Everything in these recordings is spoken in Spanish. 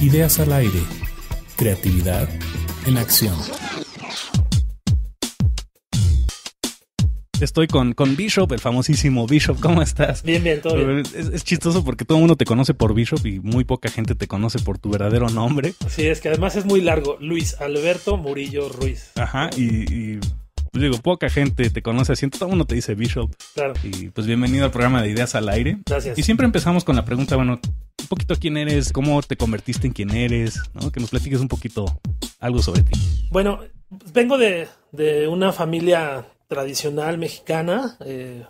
Ideas al aire. Creatividad en acción. Estoy con, con Bishop, el famosísimo Bishop. ¿Cómo estás? Bien, bien, todo bien. Es, chistoso porque todo el mundo te conoce por Bishop y muy poca gente te conoce por tu verdadero nombre. Sí, es que además es muy largo. Luis Alberto Murillo Ruiz. Ajá, y, pues digo, poca gente te conoce así, todo el mundo te dice Bishop. Claro. Y pues bienvenido al programa de Ideas al Aire. Gracias. Y siempre empezamos con la pregunta, bueno, un poquito quién eres, cómo te convertiste en quien eres, Que nos platiques un poquito algo sobre ti. Bueno, vengo de, una familia tradicional mexicana, eh,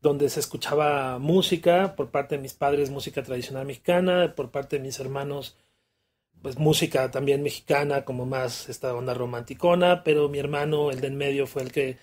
donde se escuchaba música por parte de mis padres, música tradicional mexicana, por parte de mis hermanos, pues música también mexicana, como más esta onda romanticona, pero mi hermano, el de en medio, fue el que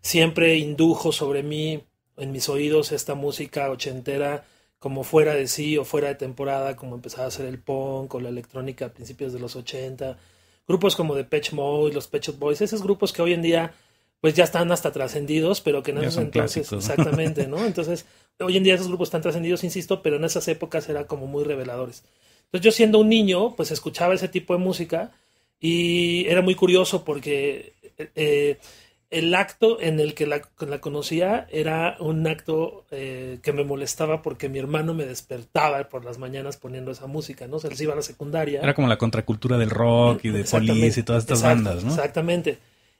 siempre indujo sobre mí, en mis oídos, esta música ochentera como fuera de sí o fuera de temporada, como empezaba a hacer el punk o la electrónica a principios de los 80. Grupos como The Patch Mode, los Patch Boys, esos grupos que hoy en día pues ya están hasta trascendidos, pero que en esos entonces, exactamente, ¿no? Entonces, hoy en día esos grupos están trascendidos, insisto, pero en esas épocas era como muy reveladores. Entonces yo siendo un niño, pues escuchaba ese tipo de música y era muy curioso porque eh, eh el acto en el que la, conocía era un acto eh, que me molestaba porque mi hermano me despertaba por las mañanas poniendo esa música, ¿no? Se les iba a la secundaria. Era como la contracultura del rock y de Police y todas estas bandas, ¿no? Exactamente.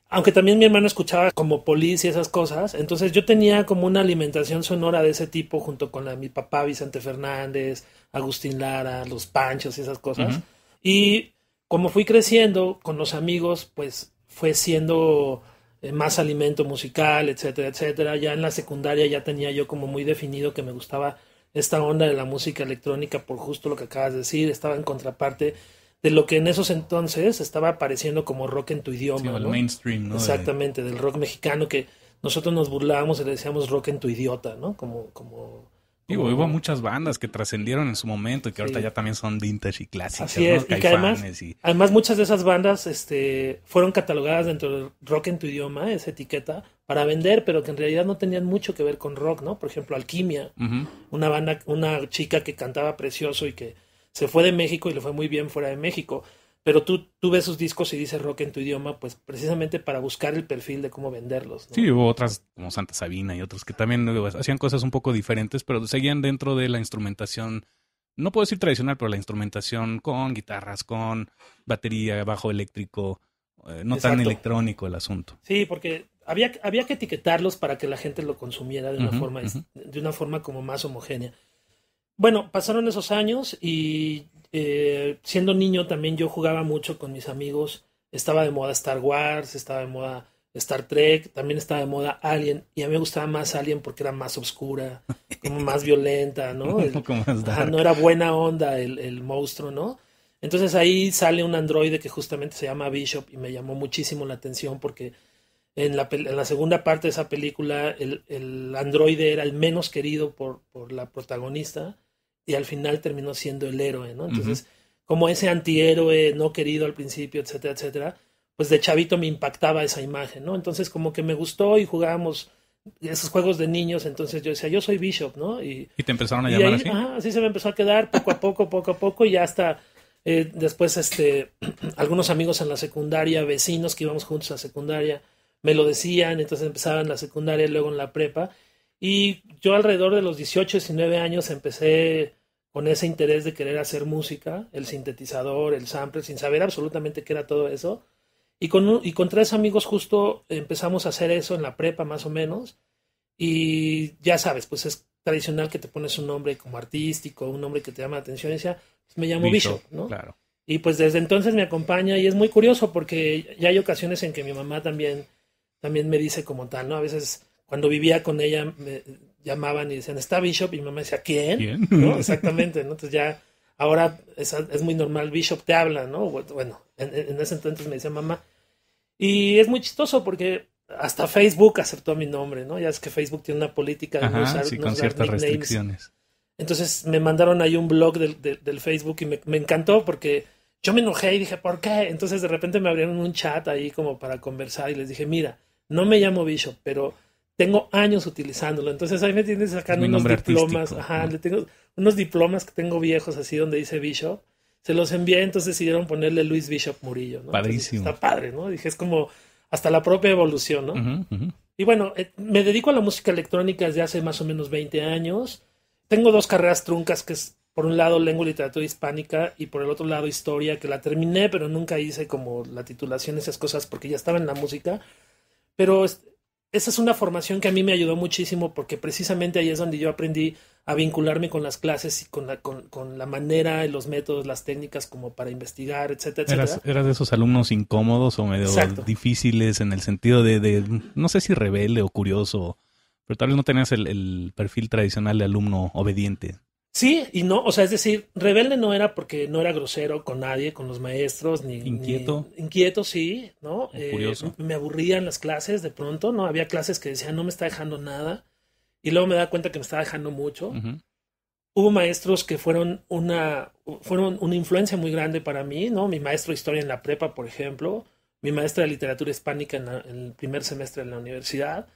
Aunque también mi hermano escuchaba como Police y esas cosas, entonces yo tenía como una alimentación sonora de ese tipo junto con la, mi papá Vicente Fernández, Agustín Lara, Los Panchos y esas cosas. Y como fui creciendo con los amigos, pues fue siendo eh, más alimento musical, etcétera, etcétera. Ya en la secundaria ya tenía yo como muy definido que me gustaba esta onda de la música electrónica por justo lo que acabas de decir, estaba en contraparte de lo que en esos entonces estaba apareciendo como rock en tu idioma. mainstream, ¿no? Exactamente, del rock mexicano que nosotros nos burlábamos y le decíamos rock en tu idiota, ¿no? Como, como Digo, hubo muchas bandas que trascendieron en su momento y que ahorita ya también son vintage y clásicas. y además, muchas de esas bandas este, fueron catalogadas dentro del rock en tu idioma, esa etiqueta, para vender, pero que en realidad no tenían mucho que ver con rock, ¿no? Por ejemplo, Alquimia, una banda, una chica que cantaba precioso y que se fue de México y le fue muy bien fuera de México pero tú, tú ves sus discos y dices rock en tu idioma, pues precisamente para buscar el perfil de cómo venderlos. ¿no? Sí, hubo otras como Santa Sabina y otros que también hacían cosas un poco diferentes, pero seguían dentro de la instrumentación, no puedo decir tradicional, pero la instrumentación con guitarras, con batería, bajo eléctrico, eh, no tan electrónico el asunto. Sí, porque había, había que etiquetarlos para que la gente lo consumiera de una, forma, de una forma como más homogénea. Bueno, pasaron esos años y eh, siendo niño también yo jugaba mucho con mis amigos. Estaba de moda Star Wars, estaba de moda Star Trek, también estaba de moda Alien. Y a mí me gustaba más Alien porque era más oscura, más violenta, ¿no? era buena onda el, monstruo, ¿no? Entonces ahí sale un androide que justamente se llama Bishop y me llamó muchísimo la atención porque en la, la segunda parte de esa película el, el androide era el menos querido por, por la protagonista y al final terminó siendo el héroe, ¿no? Entonces, como ese antihéroe no querido al principio, etcétera, etcétera, pues de chavito me impactaba esa imagen, ¿no? Entonces, como que me gustó y jugábamos esos juegos de niños, entonces yo decía, yo soy Bishop, ¿no? Y, te empezaron a llamar así. así se me empezó a quedar poco a poco, poco a poco, y hasta eh, después, este, algunos amigos en la secundaria, vecinos que íbamos juntos a la secundaria, me lo decían, entonces empezaba en la secundaria, luego en la prepa, y yo alrededor de los 18, 19 años empecé con ese interés de querer hacer música, el sintetizador, el sample, sin saber absolutamente qué era todo eso. Y con, y con tres amigos justo empezamos a hacer eso en la prepa más o menos. Y ya sabes, pues es tradicional que te pones un nombre como artístico, un nombre que te llama la atención y decía, pues me llamo Bishop, ¿no? Claro. Y pues desde entonces me acompaña y es muy curioso porque ya hay ocasiones en que mi mamá también, también me dice como tal, ¿no? A veces cuando vivía con ella me, llamaban y decían, está Bishop, y mi mamá decía, ¿quién? ¿No? Exactamente, ¿no? Entonces ya, ahora es, muy normal, Bishop te habla, ¿no? Bueno, en, ese entonces me decía mamá. Y es muy chistoso porque hasta Facebook aceptó mi nombre, ¿no? Ya es que Facebook tiene una política de usar, sí, con ciertas restricciones. Entonces me mandaron ahí un blog del, del, del Facebook y me, me encantó porque yo me enojé y dije, ¿por qué? Entonces de repente me abrieron un chat ahí como para conversar y les dije, mira, no me llamo Bishop, pero tengo años utilizándolo. Entonces ahí me tienes sacando unos diplomas. Ajá, le tengo unos diplomas que tengo viejos así donde dice Bishop. Se los envié, entonces decidieron ponerle Luis Bishop Murillo. ¿no? Padrísimo. está padre, ¿no? Dije, es como hasta la propia evolución, ¿no? Y bueno, eh, me dedico a la música electrónica desde hace más o menos 20 años. Tengo dos carreras truncas, que es por un lado lengua y literatura hispánica y por el otro lado historia, que la terminé, pero nunca hice como la titulación, esas cosas, porque ya estaba en la música. Pero este, esa es una formación que a mí me ayudó muchísimo porque precisamente ahí es donde yo aprendí a vincularme con las clases y con la, con, con la manera, los métodos, las técnicas como para investigar, etcétera, etcétera. ¿Eras, de esos alumnos incómodos o medio difíciles en el sentido de, no sé si rebelde o curioso, pero tal vez no tenías el perfil tradicional de alumno obediente. Sí y no, o sea, es decir, rebelde no era porque no era grosero con nadie, con los maestros, ni inquieto. inquieto, sí, ¿no? Eh, curioso. Me aburrían las clases de pronto, ¿no? Había clases que decían, no me está dejando nada, y luego me da cuenta que me estaba dejando mucho. Hubo maestros que fueron una, fueron una influencia muy grande para mí, ¿no? Mi maestro de historia en la prepa, por ejemplo, mi maestra de literatura hispánica en, en el primer semestre de la universidad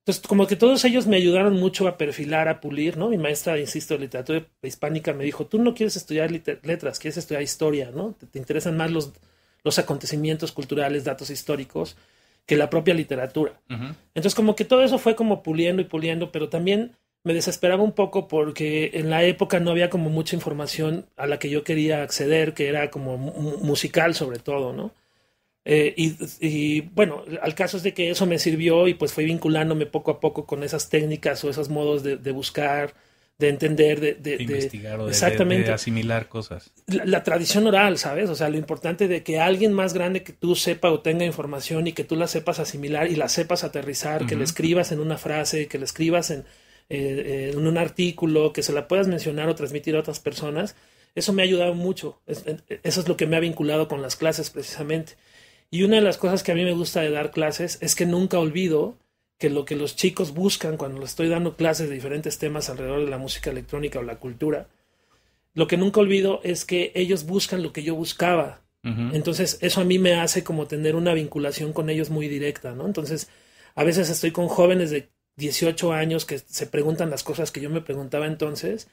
entonces, como que todos ellos me ayudaron mucho a perfilar, a pulir, ¿no? Mi maestra, insisto, de literatura hispánica me dijo, tú no quieres estudiar letras, quieres estudiar historia, ¿no? Te, interesan más los, los acontecimientos culturales, datos históricos, que la propia literatura. Entonces, como que todo eso fue como puliendo y puliendo, pero también me desesperaba un poco porque en la época no había como mucha información a la que yo quería acceder, que era como musical sobre todo, ¿no? Eh, y, bueno, al caso es de que eso me sirvió y pues fui vinculándome poco a poco con esas técnicas o esos modos de, buscar, de entender, de, de, investigar o de, asimilar cosas. La, tradición oral, ¿sabes? O sea, lo importante de que alguien más grande que tú sepa o tenga información y que tú la sepas asimilar y la sepas aterrizar, que la escribas en una frase, que la escribas eh, en, un artículo, que se la puedas mencionar o transmitir a otras personas. Eso me ha ayudado mucho. Eh, eso es lo que me ha vinculado con las clases precisamente. Y una de las cosas que a mí me gusta de dar clases es que nunca olvido que lo que los chicos buscan cuando les estoy dando clases de diferentes temas alrededor de la música electrónica o la cultura, lo que nunca olvido es que ellos buscan lo que yo buscaba. Entonces, eso a mí me hace como tener una vinculación con ellos muy directa, ¿no? Entonces, a veces estoy con jóvenes de 18 años que se preguntan las cosas que yo me preguntaba entonces.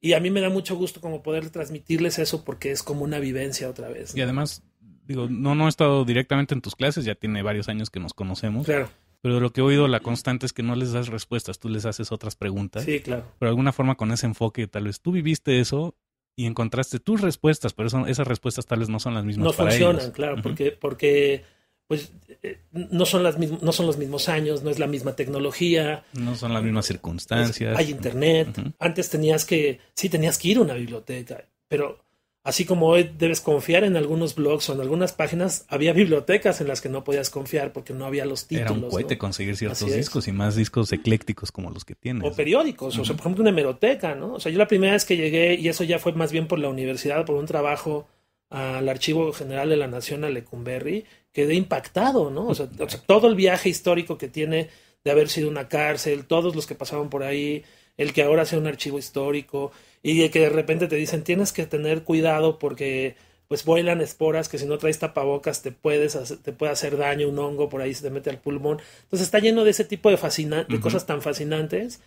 Y a mí me da mucho gusto como poder transmitirles eso porque es como una vivencia otra vez. Y además digo, no, no he estado directamente en tus clases, ya tiene varios años que nos conocemos. Claro. Pero lo que he oído la constante es que no les das respuestas, tú les haces otras preguntas. Sí, claro. Pero de alguna forma con ese enfoque, tal vez tú viviste eso y encontraste tus respuestas, pero esas respuestas tal vez no son las mismas. No funcionan, claro, porque, porque pues eh, no son las no son los mismos años, no es la misma tecnología, no son las mismas pues, circunstancias. hay internet. Antes tenías que sí tenías que ir a una biblioteca, pero Así como hoy debes confiar en algunos blogs o en algunas páginas, había bibliotecas en las que no podías confiar porque no había los títulos. Era un cohete conseguir ciertos discos y más discos eclécticos como los que tienen. O periódicos, o sea, por ejemplo, una hemeroteca, ¿no? O sea, yo la primera vez que llegué, y eso ya fue más bien por la universidad, por un trabajo al Archivo General de la Nación, a Lecumberri, quedé impactado, ¿no? O sea, o sea todo el viaje histórico que tiene de haber sido una cárcel, todos los que pasaban por ahí, el que ahora sea un archivo histórico y el que de repente te dicen tienes que tener cuidado porque pues vuelan esporas que si no traes tapabocas te puedes te puede hacer daño un hongo por ahí se te mete al pulmón entonces está lleno de ese tipo de, fascina cosas tan fascinantes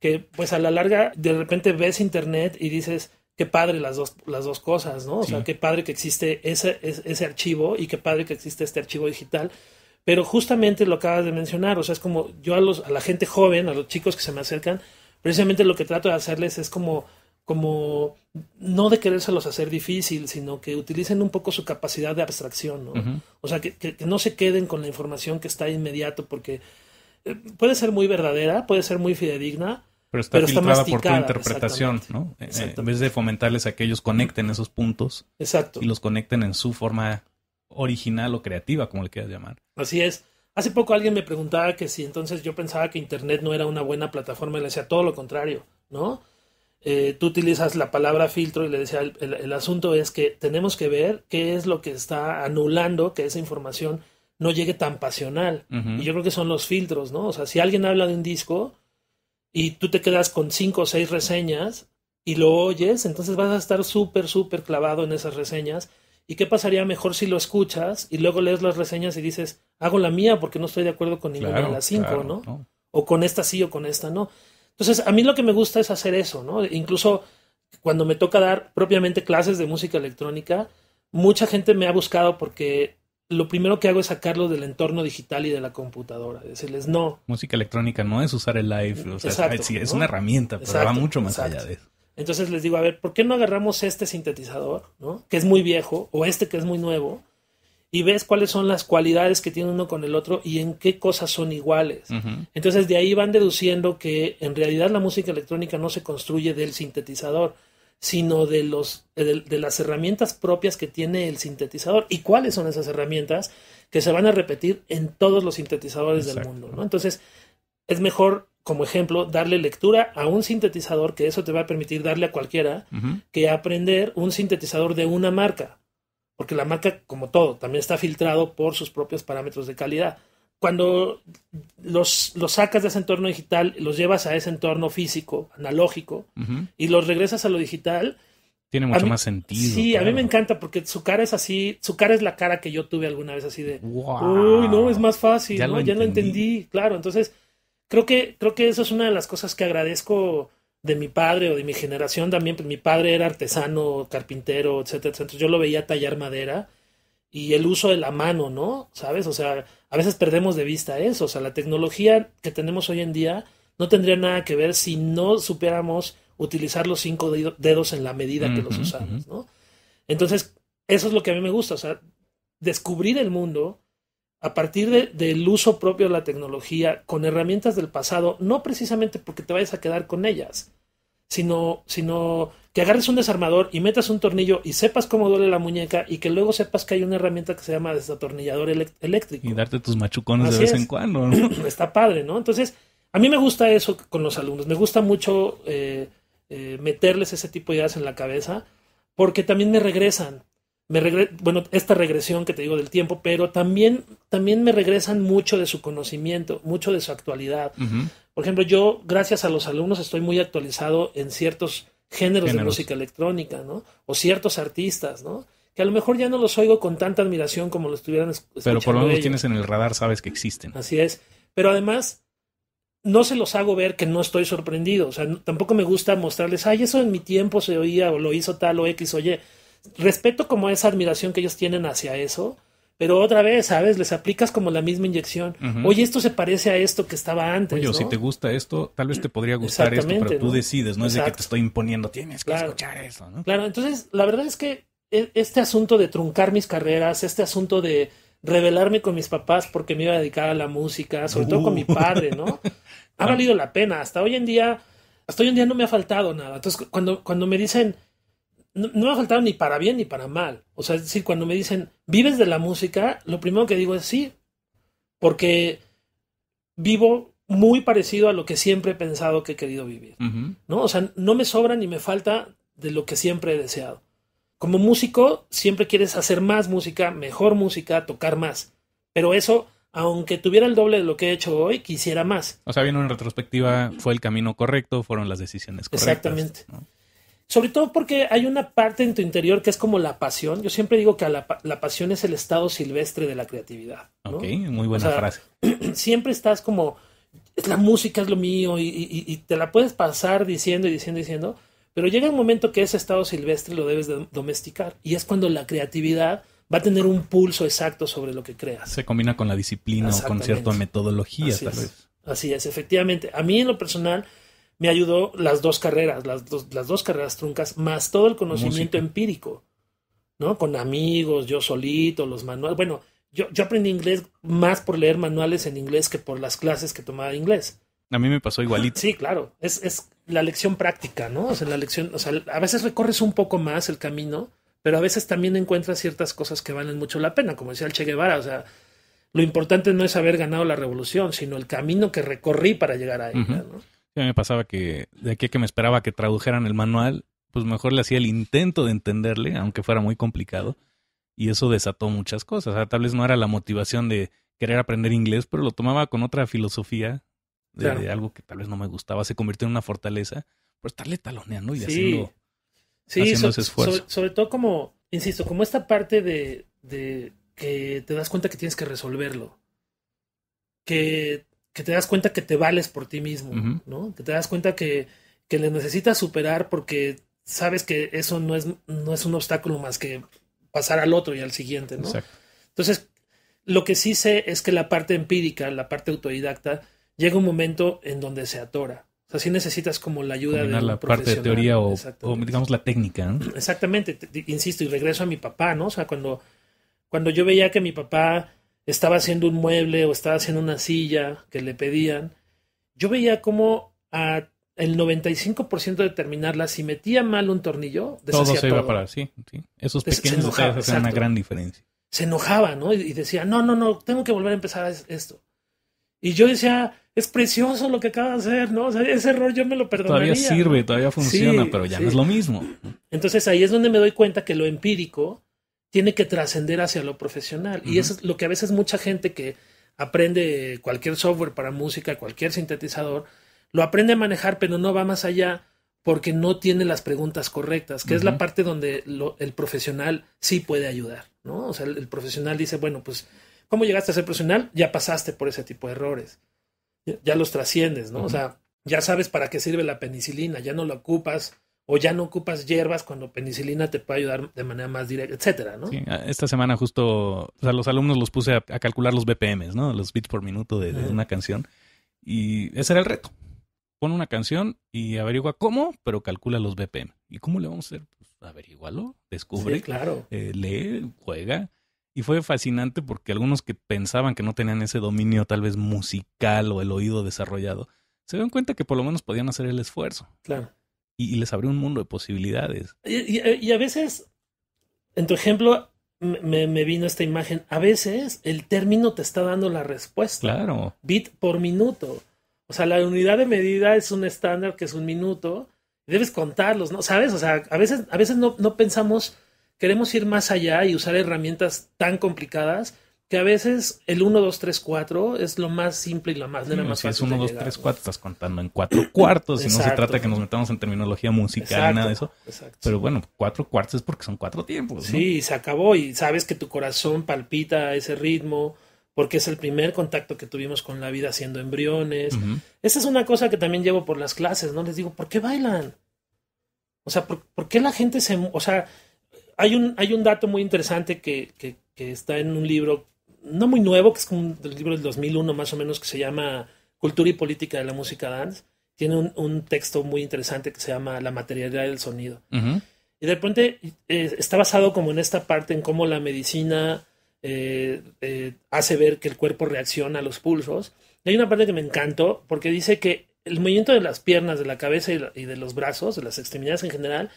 que pues a la larga de repente ves internet y dices qué padre las dos las dos cosas no o sea qué padre que existe ese, ese archivo y qué padre que existe este archivo digital pero justamente lo acabas de mencionar o sea es como yo a los a la gente joven a los chicos que se me acercan precisamente lo que trato de hacerles es como, como no de querérselos hacer difícil, sino que utilicen un poco su capacidad de abstracción, ¿no? O sea, que, no se queden con la información que está inmediato, porque eh, puede ser muy verdadera, puede ser muy fidedigna, pero está pero por tu interpretación, ¿no? Eh, eh, en vez de fomentarles a que ellos conecten esos puntos Exacto. y los conecten en su forma original o creativa, como le quieras llamar. Así es. Hace poco alguien me preguntaba que si entonces yo pensaba que Internet no era una buena plataforma y le decía todo lo contrario, ¿no? Eh, tú utilizas la palabra filtro y le decía, el, asunto es que tenemos que ver qué es lo que está anulando que esa información no llegue tan pasional. Y yo creo que son los filtros, ¿no? O sea, si alguien habla de un disco y tú te quedas con cinco o seis reseñas y lo oyes, entonces vas a estar súper, súper clavado en esas reseñas ¿Y qué pasaría mejor si lo escuchas y luego lees las reseñas y dices, hago la mía porque no estoy de acuerdo con ninguna de las cinco, ¿no? O con esta sí o con esta no. Entonces, a mí lo que me gusta es hacer eso, ¿no? Incluso cuando me toca dar propiamente clases de música electrónica, mucha gente me ha buscado porque lo primero que hago es sacarlo del entorno digital y de la computadora. Decirles, no. Música electrónica no es usar el live. O sea, es, una herramienta, pero va mucho más allá de eso. Entonces les digo, a ver, ¿por qué no agarramos este sintetizador, ¿no? que es muy viejo, o este que es muy nuevo, y ves cuáles son las cualidades que tiene uno con el otro y en qué cosas son iguales? Entonces de ahí van deduciendo que en realidad la música electrónica no se construye del sintetizador, sino de, los, de, las herramientas propias que tiene el sintetizador y cuáles son esas herramientas que se van a repetir en todos los sintetizadores del mundo. ¿no? Entonces es mejor como ejemplo, darle lectura a un sintetizador, que eso te va a permitir darle a cualquiera, que aprender un sintetizador de una marca. Porque la marca, como todo, también está filtrado por sus propios parámetros de calidad. Cuando los, los sacas de ese entorno digital, los llevas a ese entorno físico, analógico, y los regresas a lo digital. Tiene mucho más sentido. Sí, a mí me encanta porque su cara es así, su cara es la cara que yo tuve alguna vez así de, uy, no, es más fácil, ya, lo entendí, claro. Entonces, Creo que, creo que eso es una de las cosas que agradezco de mi padre o de mi generación también. Pues mi padre era artesano, carpintero, etcétera, etcétera. Yo lo veía tallar madera y el uso de la mano, ¿no? ¿Sabes? O sea, a veces perdemos de vista eso. O sea, la tecnología que tenemos hoy en día no tendría nada que ver si no supiéramos utilizar los cinco dedos en la medida que los usamos, ¿no? Entonces, eso es lo que a mí me gusta, o sea, descubrir el mundo, a partir de, del uso propio de la tecnología con herramientas del pasado, no precisamente porque te vayas a quedar con ellas, sino, sino que agarres un desarmador y metas un tornillo y sepas cómo duele la muñeca y que luego sepas que hay una herramienta que se llama desatornillador eléctrico. Y darte tus machucones de vez en cuando. Está padre, ¿no? Entonces, a mí me gusta eso con los alumnos, me gusta mucho eh, eh, meterles ese tipo de ideas en la cabeza porque también me regresan bueno, esta regresión que te digo del tiempo, pero también, también me regresan mucho de su conocimiento, mucho de su actualidad. Por ejemplo, yo, gracias a los alumnos, estoy muy actualizado en ciertos géneros, de música electrónica, ¿no? O ciertos artistas, ¿no? Que a lo mejor ya no los oigo con tanta admiración como lo estuvieran escuchando. Pero por lo menos tienes en el radar, sabes que existen. Así es. Pero además, no se los hago ver que no estoy sorprendido. O sea, tampoco me gusta mostrarles, ay, eso en mi tiempo se oía o lo hizo tal o X o Y respeto como esa admiración que ellos tienen hacia eso, pero otra vez, ¿sabes? Les aplicas como la misma inyección. Oye, esto se parece a esto que estaba antes. Oye, si te gusta esto, tal vez te podría gustar esto, pero tú decides, no es de que te estoy imponiendo, tienes que escuchar eso, ¿no? Claro, entonces la verdad es que e, este asunto de truncar mis carreras, este asunto de revelarme con mis papás porque me iba a dedicar a la música, sobre todo con mi uh. padre, ¿no? Ha valido la pena. Hasta hoy en día, hasta hoy en día no me ha faltado nada. Entonces, cuando, cuando me dicen, no, me ha faltado ni para bien ni para mal. O sea, es decir, cuando me dicen, ¿vives de la música? Lo primero que digo es sí, porque vivo muy parecido a lo que siempre he pensado que he querido vivir. ¿no? O sea, no me sobra ni me falta de lo que siempre he deseado. Como músico, siempre quieres hacer más música, mejor música, tocar más. Pero eso, aunque tuviera el doble de lo que he hecho hoy, quisiera más. O sea, viendo en retrospectiva, fue el camino correcto, fueron las decisiones correctas. Exactamente. Sobre todo porque hay una parte en tu interior que es como la pasión. Yo siempre digo que la, pasión es el estado silvestre de la creatividad. Ok, muy buena frase. siempre estás como, la música es lo mío y, te la puedes pasar diciendo y diciendo y diciendo, pero llega un momento que ese estado silvestre lo debes domesticar y es cuando la creatividad va a tener un pulso exacto sobre lo que creas. Se combina con la disciplina o con cierta metodología, Así tal vez. Así es, efectivamente. A mí en lo personal me ayudó las dos carreras, las dos, las dos carreras truncas, más todo el conocimiento empírico, ¿no? Con amigos, yo solito, los manuales. Bueno, yo, yo aprendí inglés más por leer manuales en inglés que por las clases que tomaba de inglés. A mí me pasó igualito. Sí, claro. Es, es la lección práctica, ¿no? O sea, la lección, o sea, a veces recorres un poco más el camino, pero a veces también encuentras ciertas cosas que valen mucho la pena, como decía el Che Guevara, o sea, lo importante no es haber ganado la revolución, sino el camino que recorrí para llegar a ella, ¿no? a mí me pasaba que de aquí a que me esperaba que tradujeran el manual, pues mejor le hacía el intento de entenderle, aunque fuera muy complicado. Y eso desató muchas cosas. O sea, tal vez no era la motivación de querer aprender inglés, pero lo tomaba con otra filosofía de, algo que tal vez no me gustaba. Se convirtió en una fortaleza por estarle taloneando y haciendo, sí, haciendo ese esfuerzo. Sobre, todo como, insisto, como esta parte de, de que te das cuenta que tienes que resolverlo. Que que te das cuenta que te vales por ti mismo, ¿no? Que te das cuenta que, que le necesitas superar porque sabes que eso no es, no es un obstáculo más que pasar al otro y al siguiente, ¿no? Entonces, lo que sí sé es que la parte empírica, la parte autodidacta, llega un momento en donde se atora. O sea, sí necesitas como la ayuda de la parte de teoría o, digamos la técnica. Exactamente, insisto, y regreso a mi papá, ¿no? O sea, cuando, cuando yo veía que mi papá estaba haciendo un mueble o estaba haciendo una silla que le pedían, yo veía como a el 95% de terminarla, si metía mal un tornillo, todo se iba para sí, sí. Esos pequeños detalles hacen una gran diferencia. Se enojaba, ¿no? Y, decía, no, no, no, tengo que volver a empezar esto. Y yo decía, es precioso lo que acaba de hacer, ¿no? ese error yo me lo perdonaría. Todavía sirve, todavía funciona, pero ya no es lo mismo. Entonces ahí es donde me doy cuenta que lo empírico tiene que trascender hacia lo profesional. Y eso es lo que a veces mucha gente que aprende cualquier software para música, cualquier sintetizador, lo aprende a manejar, pero no va más allá porque no tiene las preguntas correctas, que es la parte donde el profesional sí puede ayudar, ¿no? O sea, el, profesional dice, bueno, pues, ¿cómo llegaste a ser profesional? Ya pasaste por ese tipo de errores, ya, los trasciendes, ¿no? O sea, ya sabes para qué sirve la penicilina, ya no la ocupas o ya no ocupas hierbas cuando penicilina te puede ayudar de manera más directa, etcétera, ¿no? esta semana justo, o sea, los alumnos los puse a, calcular los BPMs, ¿no? Los bits por minuto de, una canción. Y ese era el reto. Pon una canción y averigua cómo, pero calcula los BPM. ¿Y cómo le vamos a hacer? Pues averígualo, descubre, claro. Eh, lee, juega. Y fue fascinante porque algunos que pensaban que no tenían ese dominio tal vez musical o el oído desarrollado, se dan cuenta que por lo menos podían hacer el esfuerzo. Claro y, les abrió un mundo de posibilidades. Y, a veces, en tu ejemplo, me, me vino esta imagen, a veces el término te está dando la respuesta. Claro. Bit por minuto. O sea, la unidad de medida es un estándar que es un minuto. Debes contarlos, ¿no? ¿Sabes? O sea, a veces, a veces no, no pensamos, queremos ir más allá y usar herramientas tan complicadas a veces el 1, 2, 3, 4 es lo más simple y lo más, de más si Si es 1, 2, 3, 4, estás contando en cuatro cuartos y no se trata que nos metamos en terminología musical y nada de eso. Pero bueno, cuatro cuartos es porque son cuatro tiempos. Sí, se acabó y sabes que tu corazón palpita ese ritmo porque es el primer contacto que tuvimos con la vida siendo embriones. Esa es una cosa que también llevo por las clases, ¿no? Les digo, ¿por qué bailan? O sea, ¿por, qué la gente se... O sea, hay un, hay un dato muy interesante que, que está en un libro no muy nuevo, que es como un libro del 2001 más o menos, que se llama Cultura y Política de la Música Dance. Tiene un, texto muy interesante que se llama La materialidad del sonido. Y de repente eh, está basado como en esta parte en cómo la medicina eh, eh, hace ver que el cuerpo reacciona a los pulsos. Y hay una parte que me encantó porque dice que el movimiento de las piernas, de la cabeza y de los brazos, de las extremidades en general,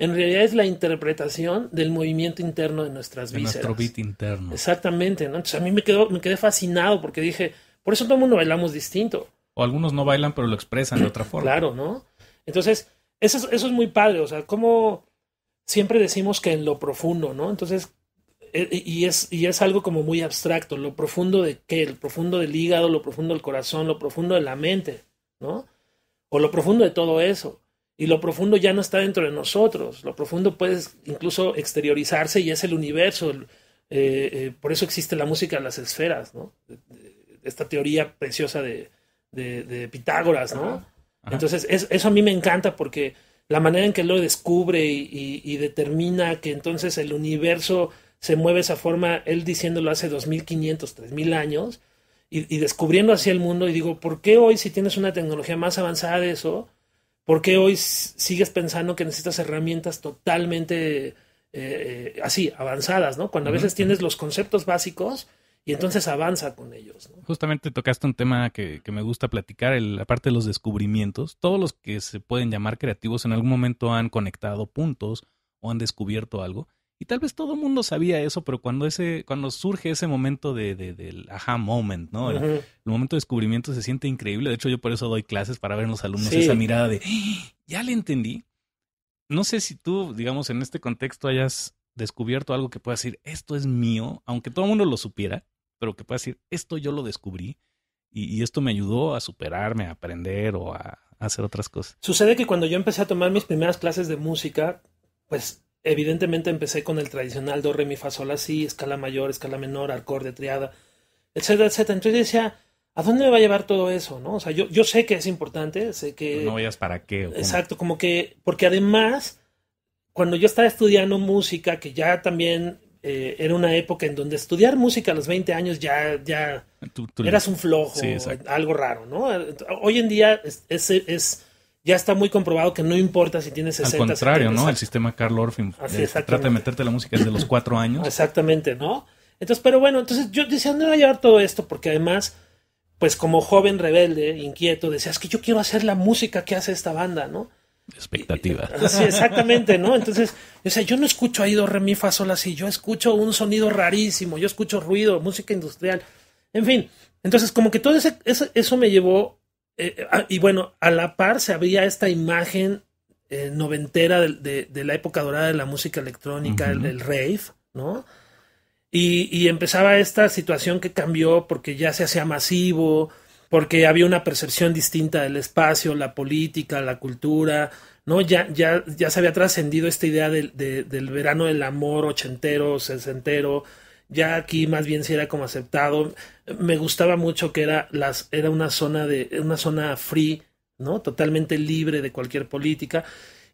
en realidad es la interpretación del movimiento interno de nuestras de Nuestro beat interno. Exactamente, ¿no? Entonces a mí me, quedó, me quedé fascinado porque dije, por eso todo el mundo bailamos distinto. O algunos no bailan, pero lo expresan de otra forma. Claro, ¿no? Entonces, eso es, eso es muy padre, o sea, como siempre decimos que en lo profundo, ¿no? Entonces, eh, eh, y es, y es algo como muy abstracto, lo profundo de qué, el profundo del hígado, lo profundo del corazón, lo profundo de la mente, ¿no? O lo profundo de todo eso. Y lo profundo ya no está dentro de nosotros, lo profundo puede incluso exteriorizarse y es el universo. Eh, eh, por eso existe la música de las esferas, ¿no? Esta teoría preciosa de, Pitágoras, ¿no? Entonces, eso a mí me encanta porque la manera en que lo descubre y, determina que entonces el universo se mueve esa forma, él diciéndolo hace 2500, 3000 años, y, y descubriendo así el mundo, y digo, ¿por qué hoy si tienes una tecnología más avanzada de eso? ¿Por qué hoy sigues pensando que necesitas herramientas totalmente eh, eh, así, avanzadas, ¿no? Cuando a veces tienes los conceptos básicos y entonces avanza con ellos. Justamente tocaste un tema que, me gusta platicar, la parte de los descubrimientos. Todos los que se pueden llamar creativos en algún momento han conectado puntos o han descubierto algo. Y tal vez todo el mundo sabía eso, pero cuando, ese, cuando surge ese momento del aha moment, ¿no? El, momento de descubrimiento se siente increíble. De hecho, yo por eso doy clases para ver en los alumnos esa mirada de, ya le entendí. No sé si tú, digamos, en este contexto hayas descubierto algo que pueda decir, esto es mío, aunque todo el mundo lo supiera, pero que puedas decir, esto yo lo descubrí y, esto me ayudó a superarme, a aprender o a hacer otras cosas. Sucede que cuando yo empecé a tomar mis primeras clases de música, pues evidentemente empecé con el tradicional do, re, mi, fa, sol, así, escala mayor, escala menor, acorde, triada, etcétera, etcétera. Entonces decía, ¿a dónde me va a llevar todo eso? ¿no? O sea, yo, yo sé que es importante, sé que... No vayas para qué. exacto, como que, porque además, cuando yo estaba estudiando música, que ya también eh, era una época en donde estudiar música a los 20 años ya, ya eras un flojo, algo raro, ¿no? Hoy en día es ya está muy comprobado que no importa si tienes 60. Al contrario, ¿no? El sistema Carl Orfin eh, trata de meterte la música desde los cuatro años. Exactamente, ¿no? Entonces, pero bueno, entonces yo decía, ¿dónde va a llevar todo esto porque además, pues como joven rebelde, inquieto, es que yo quiero hacer la música que hace esta banda, ¿no? Expectativa. Sí, exactamente, ¿no? Entonces, o sea, yo no escucho ahí Ido remifas sola. yo escucho un sonido rarísimo, yo escucho ruido, música industrial, en fin. Entonces, como que todo ese, eso me llevó eh, eh, ah, y bueno, a la par se abría esta imagen eh, noventera de, la época dorada de la música electrónica, el, rave, ¿no? Y, empezaba esta situación que cambió porque ya se hacía masivo, porque había una percepción distinta del espacio, la política, la cultura, ¿no? Ya, ya, ya se había trascendido esta idea del verano del amor ochentero, sesentero, ya aquí más bien si era como aceptado. Me gustaba mucho que era las era una zona de una zona free, ¿no? Totalmente libre de cualquier política.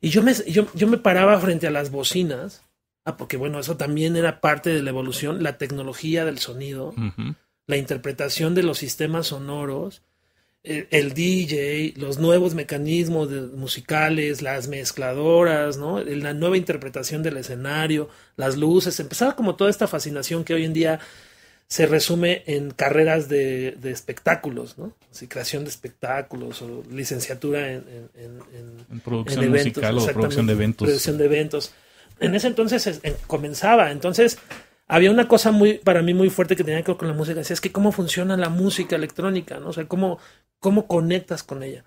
Y yo me yo, me paraba frente a las bocinas, ah, porque bueno, eso también era parte de la evolución, la tecnología del sonido, la interpretación de los sistemas sonoros el DJ, los nuevos mecanismos musicales, las mezcladoras, ¿no? la nueva interpretación del escenario, las luces, empezaba como toda esta fascinación que hoy en día se resume en carreras de, espectáculos, ¿no? creación de espectáculos o licenciatura en, producción musical o producción de eventos. Producción de eventos. En ese entonces comenzaba, entonces había una cosa muy, para mí muy fuerte que tenía que ver con la música, decía, es que cómo funciona la música electrónica, ¿no? O sea, cómo, cómo conectas con ella.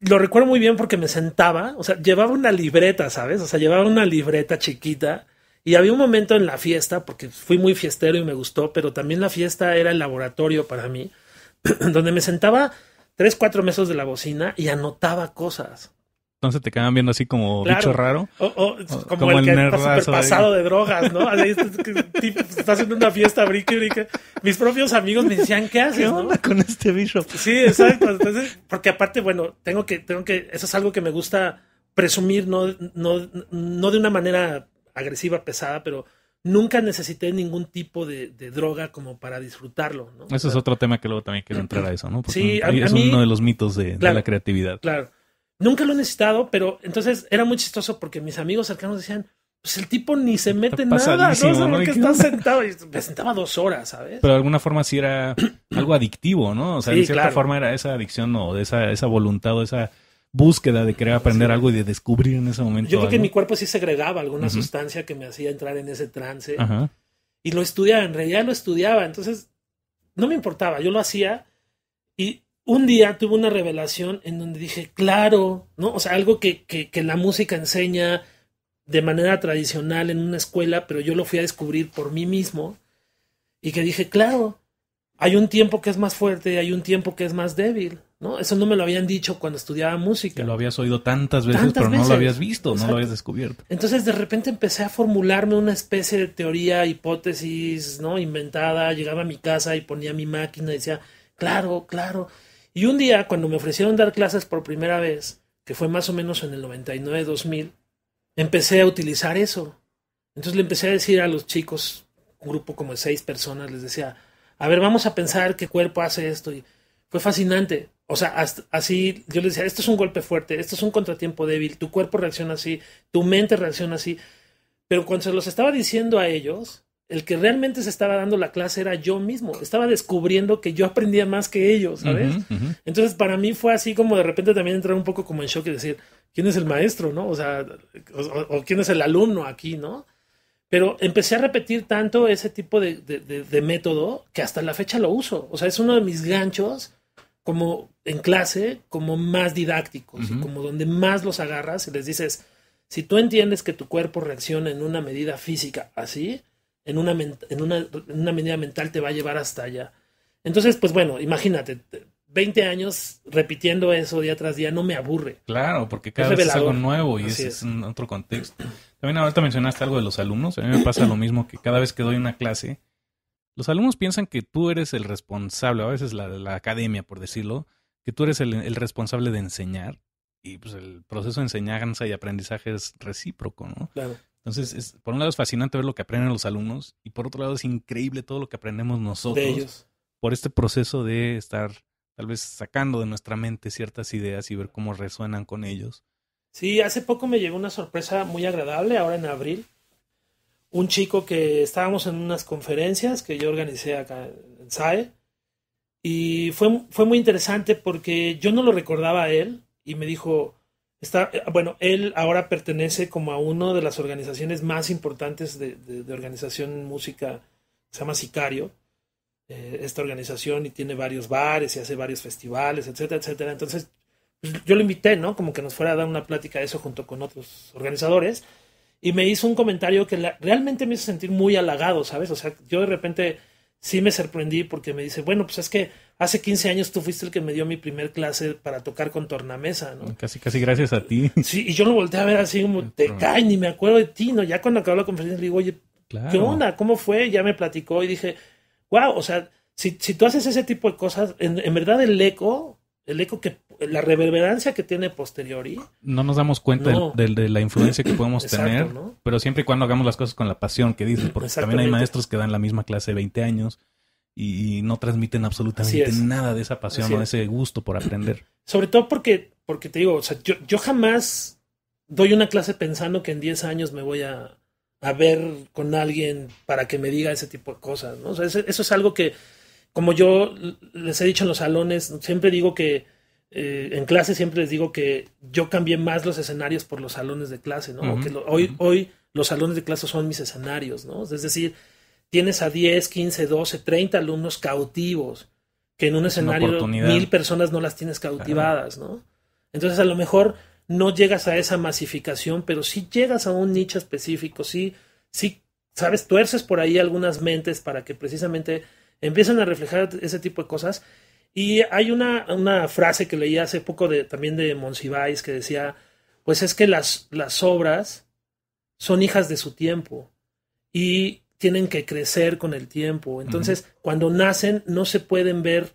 Lo recuerdo muy bien porque me sentaba, o sea, llevaba una libreta, ¿sabes? O sea, llevaba una libreta chiquita y había un momento en la fiesta, porque fui muy fiestero y me gustó, pero también la fiesta era el laboratorio para mí, donde me sentaba tres, cuatro meses de la bocina y anotaba cosas entonces te quedan viendo así como bicho raro. O, como, el, que está pasado de, drogas, ¿no? Estás está haciendo una fiesta, brique, brique. Mis propios amigos me decían, ¿qué haces? con este bicho? Sí, exacto. porque aparte, bueno, tengo que, tengo que, eso es algo que me gusta presumir, no, no, no de una manera agresiva, pesada, pero nunca necesité ningún tipo de, droga como para disfrutarlo. ¿no? Eso es otro tema que luego también quiero entrar a eso, ¿no? sí, es uno de los mitos de, la creatividad. Claro. Nunca lo he necesitado, pero entonces era muy chistoso porque mis amigos cercanos decían, pues el tipo ni se mete nada, no sé que está sentado. Y me sentaba dos horas, ¿sabes? Pero de alguna forma sí era algo adictivo, ¿no? O sea, de cierta forma era esa adicción o de esa, voluntad o esa búsqueda de querer aprender algo y de descubrir en ese momento. Yo creo que mi cuerpo sí segregaba alguna sustancia que me hacía entrar en ese trance. Y lo estudiaba, en realidad lo estudiaba. Entonces, no me importaba, yo lo hacía. Y un día tuve una revelación en donde dije, claro, ¿no? O sea, algo que, la música enseña de manera tradicional en una escuela, pero yo lo fui a descubrir por mí mismo y que dije, claro, hay un tiempo que es más fuerte y hay un tiempo que es más débil, ¿no? Eso no me lo habían dicho cuando estudiaba música. lo habías oído tantas veces, pero no lo habías visto, no lo habías descubierto. Entonces de repente empecé a formularme una especie de teoría, hipótesis, ¿no? Inventada, llegaba a mi casa y ponía mi máquina y decía, claro, claro. Y un día, cuando me ofrecieron dar clases por primera vez, que fue más o menos en el 99-2000, empecé a utilizar eso. Entonces le empecé a decir a los chicos, un grupo como de seis personas, les decía, a ver, vamos a pensar qué cuerpo hace esto. Y fue fascinante. O sea, así yo les decía, esto es un golpe fuerte, esto es un contratiempo débil, tu cuerpo reacciona así, tu mente reacciona así. Pero cuando se los estaba diciendo a ellos, el que realmente se estaba dando la clase era yo mismo. Estaba descubriendo que yo aprendía más que ellos, ¿sabes? Entonces, para mí fue así como de repente también entrar un poco como en shock y decir, ¿quién es el maestro, no? O sea, o, ¿quién es el alumno aquí, no? Pero empecé a repetir tanto ese tipo de, de, método que hasta la fecha lo uso. O sea, es uno de mis ganchos como en clase, como más didácticos, y como donde más los agarras y les dices, si tú entiendes que tu cuerpo reacciona en una medida física así, en una, en una, en una medida mental te va a llevar hasta allá. Entonces, pues bueno, imagínate, 20 años repitiendo eso día tras día no me aburre. Claro, porque cada vez es algo nuevo y es, otro contexto. También ahorita mencionaste algo de los alumnos. A mí me pasa lo mismo que cada vez que doy una clase, los alumnos piensan que tú eres el responsable, a veces la, la academia, por decirlo, que tú eres el, el, responsable de enseñar. Y pues el proceso de enseñanza y aprendizaje es recíproco, ¿no? Claro. Entonces, es, por un lado es fascinante ver lo que aprenden los alumnos y por otro lado es increíble todo lo que aprendemos nosotros por este proceso de estar tal vez sacando de nuestra mente ciertas ideas y ver cómo resuenan con ellos. Sí, hace poco me llegó una sorpresa muy agradable, ahora en abril. Un chico que estábamos en unas conferencias que yo organicé acá en SAE y fue, fue muy interesante porque yo no lo recordaba a él y me dijo, Está, eh, bueno, él ahora pertenece como a una de las organizaciones más importantes de, organización música, se llama Sicario, eh, esta organización y tiene varios bares y hace varios festivales, etcétera, etcétera. Entonces, pues, yo lo invité, ¿no? Como que nos fuera a dar una plática de eso junto con otros organizadores y me hizo un comentario que realmente me hizo sentir muy halagado, ¿sabes? O sea, yo de repente sí me sorprendí porque me dice, bueno, pues es que hace 15 años tú fuiste el que me dio mi primer clase para tocar con tornamesa, ¿no? Casi, casi gracias a ti. Sí, y yo lo volteé a ver así como, te cae, ni me acuerdo de ti, ¿no? Ya cuando acabó la conferencia digo, oye, ¿qué onda? ¿Cómo fue? Ya me platicó y dije, wow, o sea, si, tú haces ese tipo de cosas, en, en verdad el eco, el eco que la reverberancia que tiene posteriori. No nos damos cuenta de la influencia que podemos tener, pero siempre y cuando hagamos las cosas con la pasión que dices, porque también hay maestros que dan la misma clase 20 años y, no transmiten absolutamente nada de esa pasión o de ese gusto por aprender. Sobre todo porque, porque te digo, yo, jamás doy una clase pensando que en 10 años me voy a, ver con alguien para que me diga ese tipo de cosas, ¿no? eso es algo que, como yo les he dicho en los salones, siempre digo que eh, en clase siempre les digo que yo cambié más los escenarios por los salones de clase, ¿no? hoy, hoy los salones de clase son mis escenarios, ¿no? Es decir, tienes a 10, 15, 12, 30 alumnos cautivos, que en un escenario mil personas no las tienes cautivadas, ¿no? Entonces a lo mejor no llegas a esa masificación, pero si llegas a un nicho específico, sí, sí, sabes, tuerces por ahí algunas mentes para que precisamente empiecen a reflejar ese tipo de cosas y hay una, una frase que leí hace poco de, también de Monsiváis que decía, pues es que las, las obras son hijas de su tiempo y tienen que crecer con el tiempo. Entonces, cuando nacen, no se pueden ver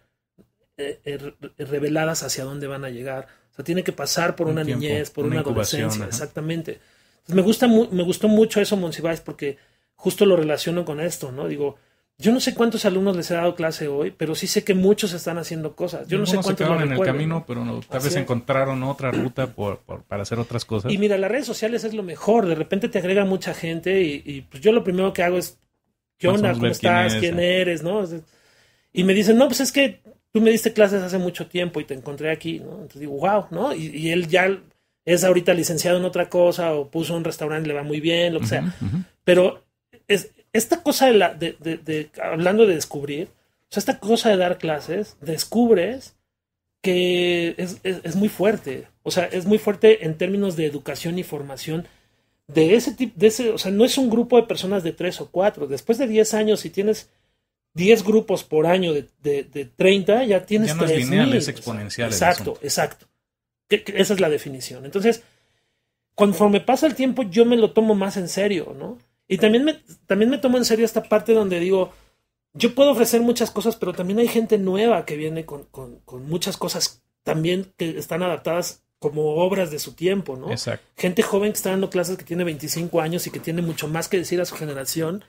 eh, eh, reveladas hacia dónde van a llegar. O sea, tiene que pasar por una niñez, por una, adolescencia, exactamente. me, gusta me gustó mucho eso, Monsiváis, porque justo lo relaciono con esto, ¿no? Digo, yo no sé cuántos alumnos les he dado clase hoy, pero sí sé que muchos están haciendo cosas. Yo no sé cuántos se quedaron en el camino, pero tal vez encontraron otra ruta por, para hacer otras cosas. Y mira, las redes sociales es lo mejor. De repente te agrega mucha gente y, pues yo lo primero que hago es, ¿qué pues, onda? ¿Cómo estás? ¿Quién, ah. eres? ¿No? Y me dicen, no, pues es que tú me diste clases hace mucho tiempo y te encontré aquí, ¿no? Entonces digo, wow, ¿no? Y, él ya es ahorita licenciado en otra cosa o puso un restaurante le va muy bien, lo que sea. Pero es, esta cosa de, la, de, hablando de descubrir, o sea, esta cosa de dar clases, descubres que es, muy fuerte. O sea, es muy fuerte en términos de educación y formación de ese tipo, de ese, o sea, no es un grupo de personas de tres o cuatro. Después de diez años, si tienes diez grupos por año de, de, 30, ya tienes ya no lineal, exponencial. Exacto, exacto. esa es la definición. Entonces, conforme pasa el tiempo, yo me lo tomo más en serio, ¿no? Y también me, también me tomo en serio esta parte donde digo, yo puedo ofrecer muchas cosas, pero también hay gente nueva que viene con, con, muchas cosas también que están adaptadas como obras de su tiempo, ¿no? Exacto. Gente joven que está dando clases que tiene 25 años y que tiene mucho más que decir a su generación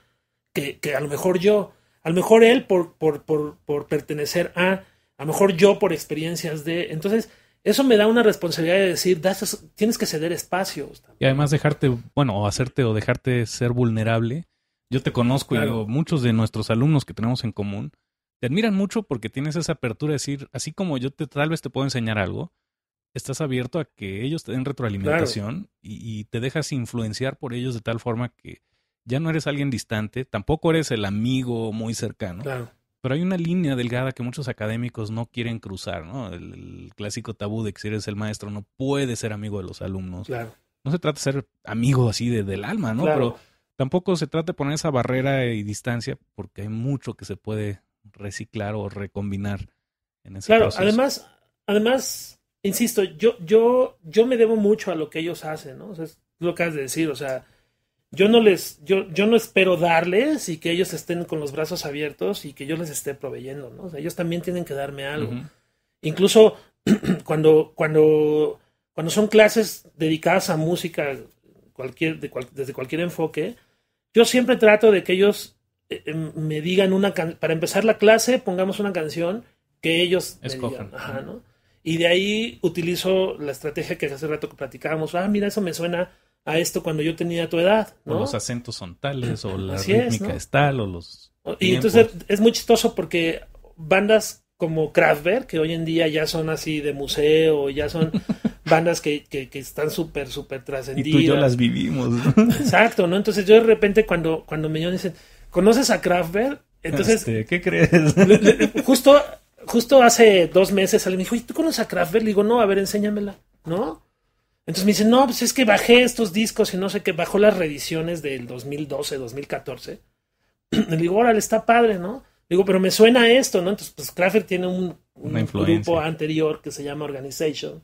que, que a lo mejor yo, a lo mejor él por, por, por, por pertenecer a, a lo mejor yo por experiencias de... Entonces, eso me da una responsabilidad de decir, das, tienes que ceder espacios. Y además dejarte, bueno, o hacerte o dejarte ser vulnerable. Yo te conozco y muchos de nuestros alumnos que tenemos en común te admiran mucho porque tienes esa apertura de decir, así como yo te, tal vez te puedo enseñar algo, estás abierto a que ellos te den retroalimentación y, y, te dejas influenciar por ellos de tal forma que ya no eres alguien distante, tampoco eres el amigo muy cercano, claro. Pero hay una línea delgada que muchos académicos no quieren cruzar, ¿no? El, clásico tabú de que si eres el maestro no puede ser amigo de los alumnos. Claro. No se trata de ser amigo así de, del alma, ¿no? Pero tampoco se trata de poner esa barrera y distancia porque hay mucho que se puede reciclar o recombinar en ese Claro, además, además, insisto, yo, yo, yo me debo mucho a lo que ellos hacen, ¿no? O sea, es lo que has de decir, o sea, yo no les, yo, yo no espero darles y que ellos estén con los brazos abiertos y que yo les esté proveyendo, ¿no? sea, ellos también tienen que darme algo. Incluso cuando, cuando, cuando son clases dedicadas a música cualquier, de desde cualquier enfoque, yo siempre trato de que ellos eh, em, me digan una para empezar la clase, pongamos una canción que ellos escojan. Y de ahí utilizo la estrategia que hace rato que platicábamos. Ah, mira, eso me suena a esto cuando yo tenía tu edad. O los acentos son tales, o la Así rítmica es, tal, o los. Y entonces es muy chistoso porque bandas como Kraftwerk, que hoy en día ya son así de museo, ya son bandas que, están súper, súper trascendidas. Y tú yo las vivimos. Exacto, ¿no? Entonces yo de repente cuando, cuando me dicen, ¿conoces a Kraftwerk? Entonces, este, ¿qué crees? justo, justo hace dos meses alguien me dijo, ¿tú conoces a Kraftwerk? Le digo, no, a ver, enséñamela, ¿no? Entonces me dice, no, pues es que bajé estos discos y no sé qué, bajó las reediciones del 2012, 2014. Le digo, órale, está padre, ¿no? Digo, pero me suena esto, ¿no? Entonces, pues Crafter tiene un, grupo anterior que se llama Organization.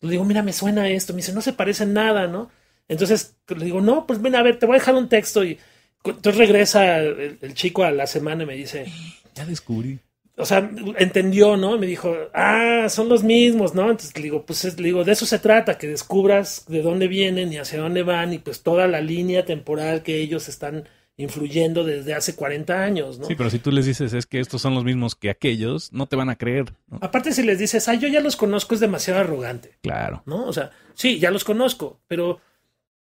Le digo, mira, me suena esto. Me dice, no se parece nada, ¿no? Entonces le digo, no, pues ven a ver, te voy a dejar un texto. Y entonces regresa el chico a la semana y me dice, ya descubrí o sea, entendió, ¿no? Me dijo, ah, son los mismos, ¿no? Entonces le digo, pues le digo, de eso se trata, que descubras de dónde vienen y hacia dónde van y pues toda la línea temporal que ellos están influyendo desde hace 40 años, ¿no? Sí, pero si tú les dices es que estos son los mismos que aquellos, no te van a creer. Aparte si les dices, ah, yo ya los conozco, es demasiado arrogante. Claro. ¿No? O sea, sí, ya los conozco, pero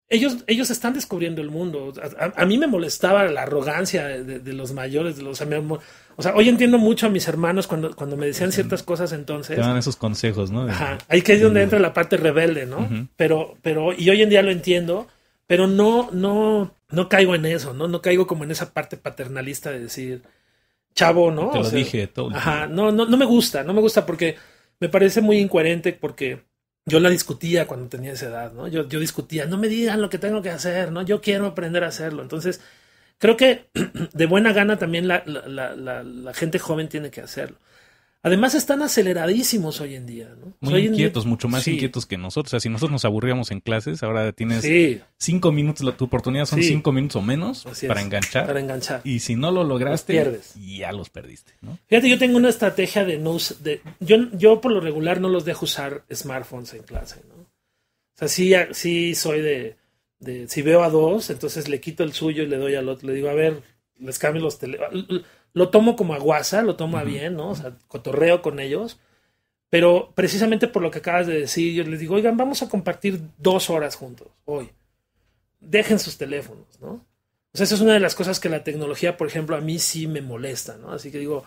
ellos, ellos están descubriendo el mundo. A, mí me molestaba la arrogancia de, los mayores, de los, o, sea, hoy entiendo mucho a mis hermanos cuando, cuando me decían ciertas cosas entonces. Te dan esos consejos, ¿no? Ajá. Ahí que es donde entra la parte rebelde, ¿no? Pero, pero, y hoy en día lo entiendo, pero no, no, no caigo en eso, ¿no? No caigo como en esa parte paternalista de decir, chavo, ¿no? Te lo dije todo. Ajá, no, no, no me gusta, no me gusta porque me parece muy incoherente porque yo la discutía cuando tenía esa edad, ¿no? Yo, yo discutía, no me digan lo que tengo que hacer, ¿no? Yo quiero aprender a hacerlo. Entonces, creo que de buena gana también la, la, la, la gente joven tiene que hacerlo. Además están aceleradísimos hoy en día. ¿no? Muy inquietos, mucho más inquietos que nosotros. O sea, si nosotros nos aburríamos en clases, ahora tienes cinco minutos, tu oportunidad son cinco minutos o menos para enganchar. Para enganchar. Y si no lo lograste, ya los perdiste. ¿no? Fíjate, yo tengo una estrategia de no De... Yo, yo por lo regular no los dejo usar smartphones en clase. ¿no? O sea, sí, soy de, de... Si veo a dos, entonces le quito el suyo y le doy al otro. Le digo, a ver, les cambio los teléfonos lo tomo como aguasa, lo tomo a bien, ¿no? O sea, cotorreo con ellos. Pero precisamente por lo que acabas de decir, yo les digo, oigan, vamos a compartir dos horas juntos hoy. Dejen sus teléfonos, ¿no? O sea, esa es una de las cosas que la tecnología, por ejemplo, a mí sí me molesta, ¿no? Así que digo,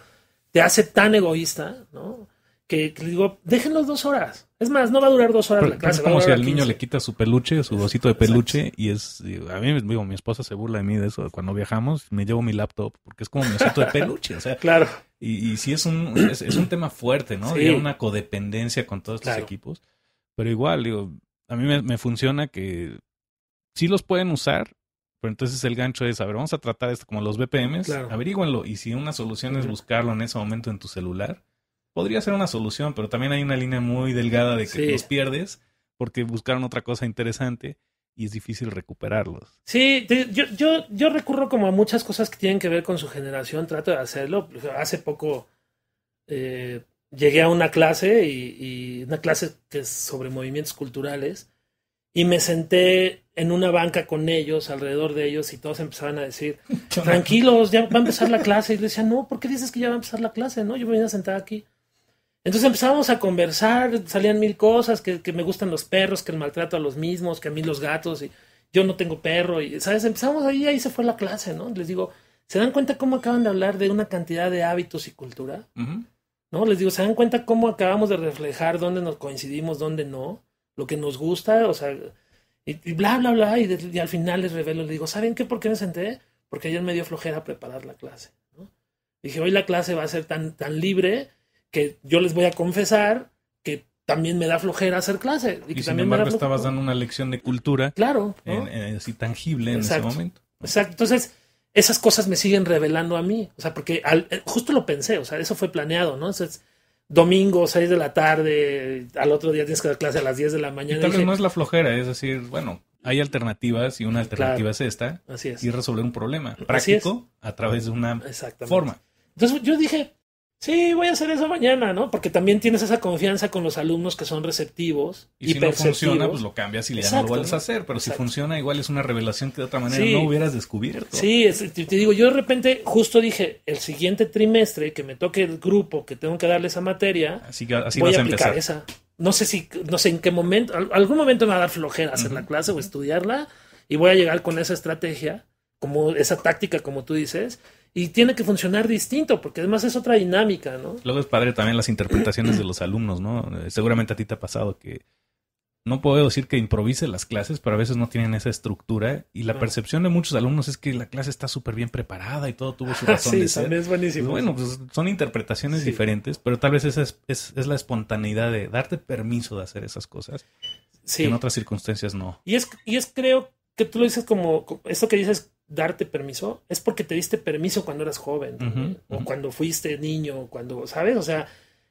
te hace tan egoísta, ¿no? que, digo, déjenlos dos horas. Es más, no va a durar dos horas la clase. Es como si al niño le quita su peluche, su dosito de peluche, y es. a mí, digo, mi esposa se burla de mí de eso. Cuando viajamos, me llevo mi laptop porque es como mi osito de peluche. O sea, claro. Y, sí es un, es, un tema fuerte, ¿no? y Hay una codependencia con todos estos equipos. Pero igual, digo, a mí me, funciona que sí los pueden usar, pero entonces el gancho es, a ver, vamos a tratar esto como los BPMs, averíguenlo. Y si una solución es buscarlo en ese momento en tu celular, podría ser una solución, pero también hay una línea muy delgada de que los pierdes porque buscaron otra cosa interesante y es difícil recuperarlos. Sí, yo, yo, yo recurro como a muchas cosas que tienen que ver con su generación, trato de hacerlo. Hace poco eh, llegué a una clase y, una clase que es sobre movimientos culturales y me senté en una banca con ellos, alrededor de ellos, y todos empezaban a decir, tranquilos, ya va a empezar la clase. Y yo decía, no, ¿por qué dices que ya va a empezar la clase? No, yo me vine a sentar aquí. Entonces empezamos a conversar, salían mil cosas, que, me gustan los perros, que el maltrato a los mismos, que a mí los gatos, y yo no tengo perro, y sabes, empezamos ahí, y ahí se fue la clase, ¿no? Les digo, ¿se dan cuenta cómo acaban de hablar de una cantidad de hábitos y cultura? ¿No? Les digo, ¿se dan cuenta cómo acabamos de reflejar dónde nos coincidimos, dónde no? Lo que nos gusta, o sea, y, bla, bla, bla, y, al final les revelo, les digo, ¿saben qué? ¿Por qué me senté? Porque ayer me dio flojera preparar la clase, ¿no? Dije, hoy la clase va a ser tan, tan libre que yo les voy a confesar que también me da flojera hacer clase. Y, sin también embargo estabas dando una lección de cultura. Claro. En, eh, así tangible en ese momento. Exacto. Entonces, esas cosas me siguen revelando a mí. O sea, porque eh, justo lo pensé, o sea, eso fue planeado, ¿no? Entonces, domingo, 6 de la tarde, al otro día tienes que dar clase a las 10 de la mañana. Y tal vez no es la flojera, es decir, bueno, hay alternativas y una alternativa es esta. Así es. Y resolver un problema práctico a través de una forma. Entonces yo dije, sí, voy a hacer eso mañana, ¿no? Porque también tienes esa confianza con los alumnos que son receptivos. Y, si no funciona, pues lo cambias y ya no lo vuelves a hacer. Pero si funciona, igual es una revelación que de otra manera no hubieras descubierto. Sí, te, digo, yo de repente justo dije, el siguiente trimestre que me toque el grupo que tengo que darle esa materia, así que, voy a, aplicar empezar. esa. No sé si, no sé en qué momento, algún momento me va a dar flojera hacer la clase o estudiarla y voy a llegar con esa estrategia, como esa táctica, como tú dices y tiene que funcionar distinto, porque además es otra dinámica, ¿no? Luego es padre también las interpretaciones de los alumnos, ¿no? Eh, seguramente a ti te ha pasado que no puedo decir que improvise las clases, pero a veces no tienen esa estructura y la ah. percepción de muchos alumnos es que la clase está súper bien preparada y todo tuvo su ah, razón sí, de ser. También es buenísimo. bueno, pues son interpretaciones diferentes, pero tal vez esa es, la espontaneidad de darte permiso de hacer esas cosas sí. en otras circunstancias no. Y es, y es creo que tú lo dices como, esto que dices darte permiso es porque te diste permiso cuando eras joven o cuando fuiste niño, cuando, ¿sabes? O sea,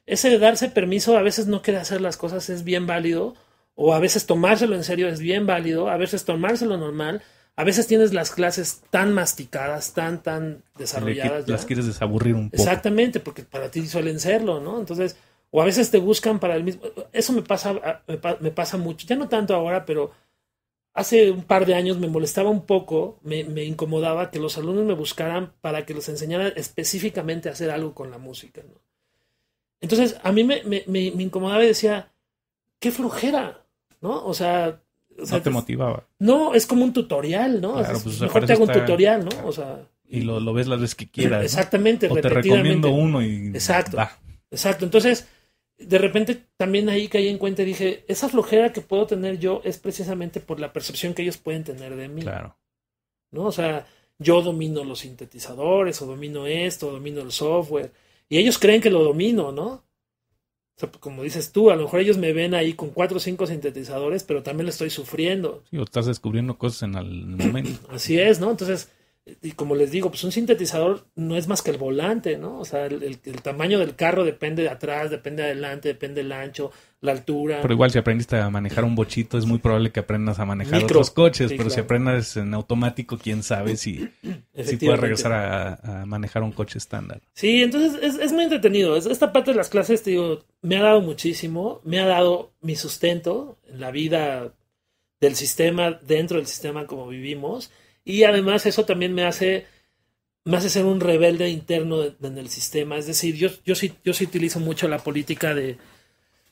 ese de darse permiso a veces no querer hacer las cosas es bien válido o a veces tomárselo en serio es bien válido, a veces tomárselo normal, a veces tienes las clases tan masticadas, tan, tan desarrolladas. las quieres desaburrir un poco. Exactamente, porque para ti suelen serlo, ¿no? Entonces, o a veces te buscan para el mismo... Eso me pasa, me, pasa mucho, ya no tanto ahora, pero hace un par de años me molestaba un poco, me, incomodaba que los alumnos me buscaran para que los enseñara específicamente a hacer algo con la música. ¿no? Entonces, a mí me, incomodaba y decía, qué flojera, ¿no? O sea... no te motivaba. No, es como un tutorial, ¿no? Pues, mejor te hago un tutorial, ¿no? O sea... Y lo, ves las veces que quieras. Exactamente, ¿no? o te recomiendo uno y... Exacto. Exacto. Entonces, de repente también ahí caí en cuenta y dije, esa flojera que puedo tener yo es precisamente por la percepción que ellos pueden tener de mí. Claro. ¿No? O sea, yo domino los sintetizadores, o domino esto, o domino el software. Y ellos creen que lo domino, ¿no? O sea, como dices tú, a lo mejor ellos me ven ahí con cuatro o cinco sintetizadores, pero también lo estoy sufriendo. Sí, o estás descubriendo cosas en el momento. Así es, ¿no? Entonces, y como les digo, pues un sintetizador no es más que el volante, ¿no? O sea, el, tamaño del carro depende de atrás, depende de adelante, depende del ancho, la altura. Pero igual si aprendiste a manejar un bochito, es muy probable que aprendas a manejar otros coches, pero si aprendes en automático, quién sabe si, si puedes regresar a, manejar un coche estándar. Sí, entonces es, es muy entretenido. Esta parte de las clases, te digo, me ha dado muchísimo, me ha dado mi sustento en la vida del sistema, dentro del sistema como vivimos y además eso también me hace, me hace ser un rebelde interno en el sistema. Es decir, yo, yo, sí, yo sí utilizo mucho la política de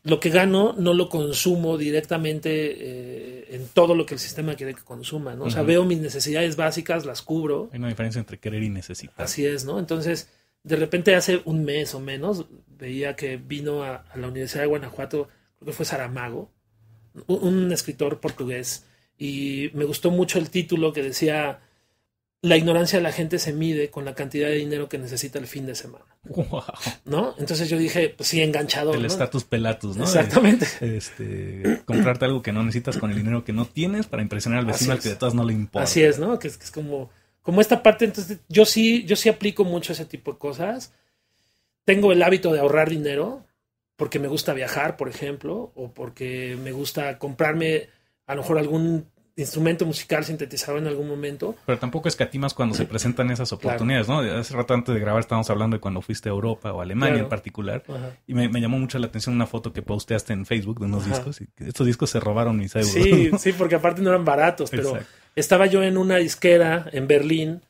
lo que gano no lo consumo directamente eh, en todo lo que el sistema quiere que consuma, ¿no? O sea, veo mis necesidades básicas, las cubro. Hay una diferencia entre querer y necesitar. Así es, ¿no? Entonces, de repente hace un mes o menos, veía que vino a, la Universidad de Guanajuato, creo que fue Saramago, un escritor portugués y me gustó mucho el título que decía la ignorancia de la gente se mide con la cantidad de dinero que necesita el fin de semana. ¿No? Entonces yo dije, pues sí, enganchado El estatus pelatus, ¿no? Exactamente. Este, comprarte algo que no necesitas con el dinero que no tienes para impresionar al vecino al que de todas no le importa. Así es, ¿no? Que es, como, como esta parte. Entonces, yo sí, yo sí aplico mucho ese tipo de cosas. Tengo el hábito de ahorrar dinero porque me gusta viajar, por ejemplo, o porque me gusta comprarme a lo mejor algún instrumento musical sintetizado en algún momento. Pero tampoco escatimas cuando se presentan esas oportunidades, ¿no? Hace rato antes de grabar estábamos hablando de cuando fuiste a Europa o Alemania en particular. Y me, llamó mucho la atención una foto que posteaste en Facebook de unos discos. Y estos discos se robaron mis euros. Sí, sí, porque aparte no eran baratos, pero estaba yo en una disquera en Berlín,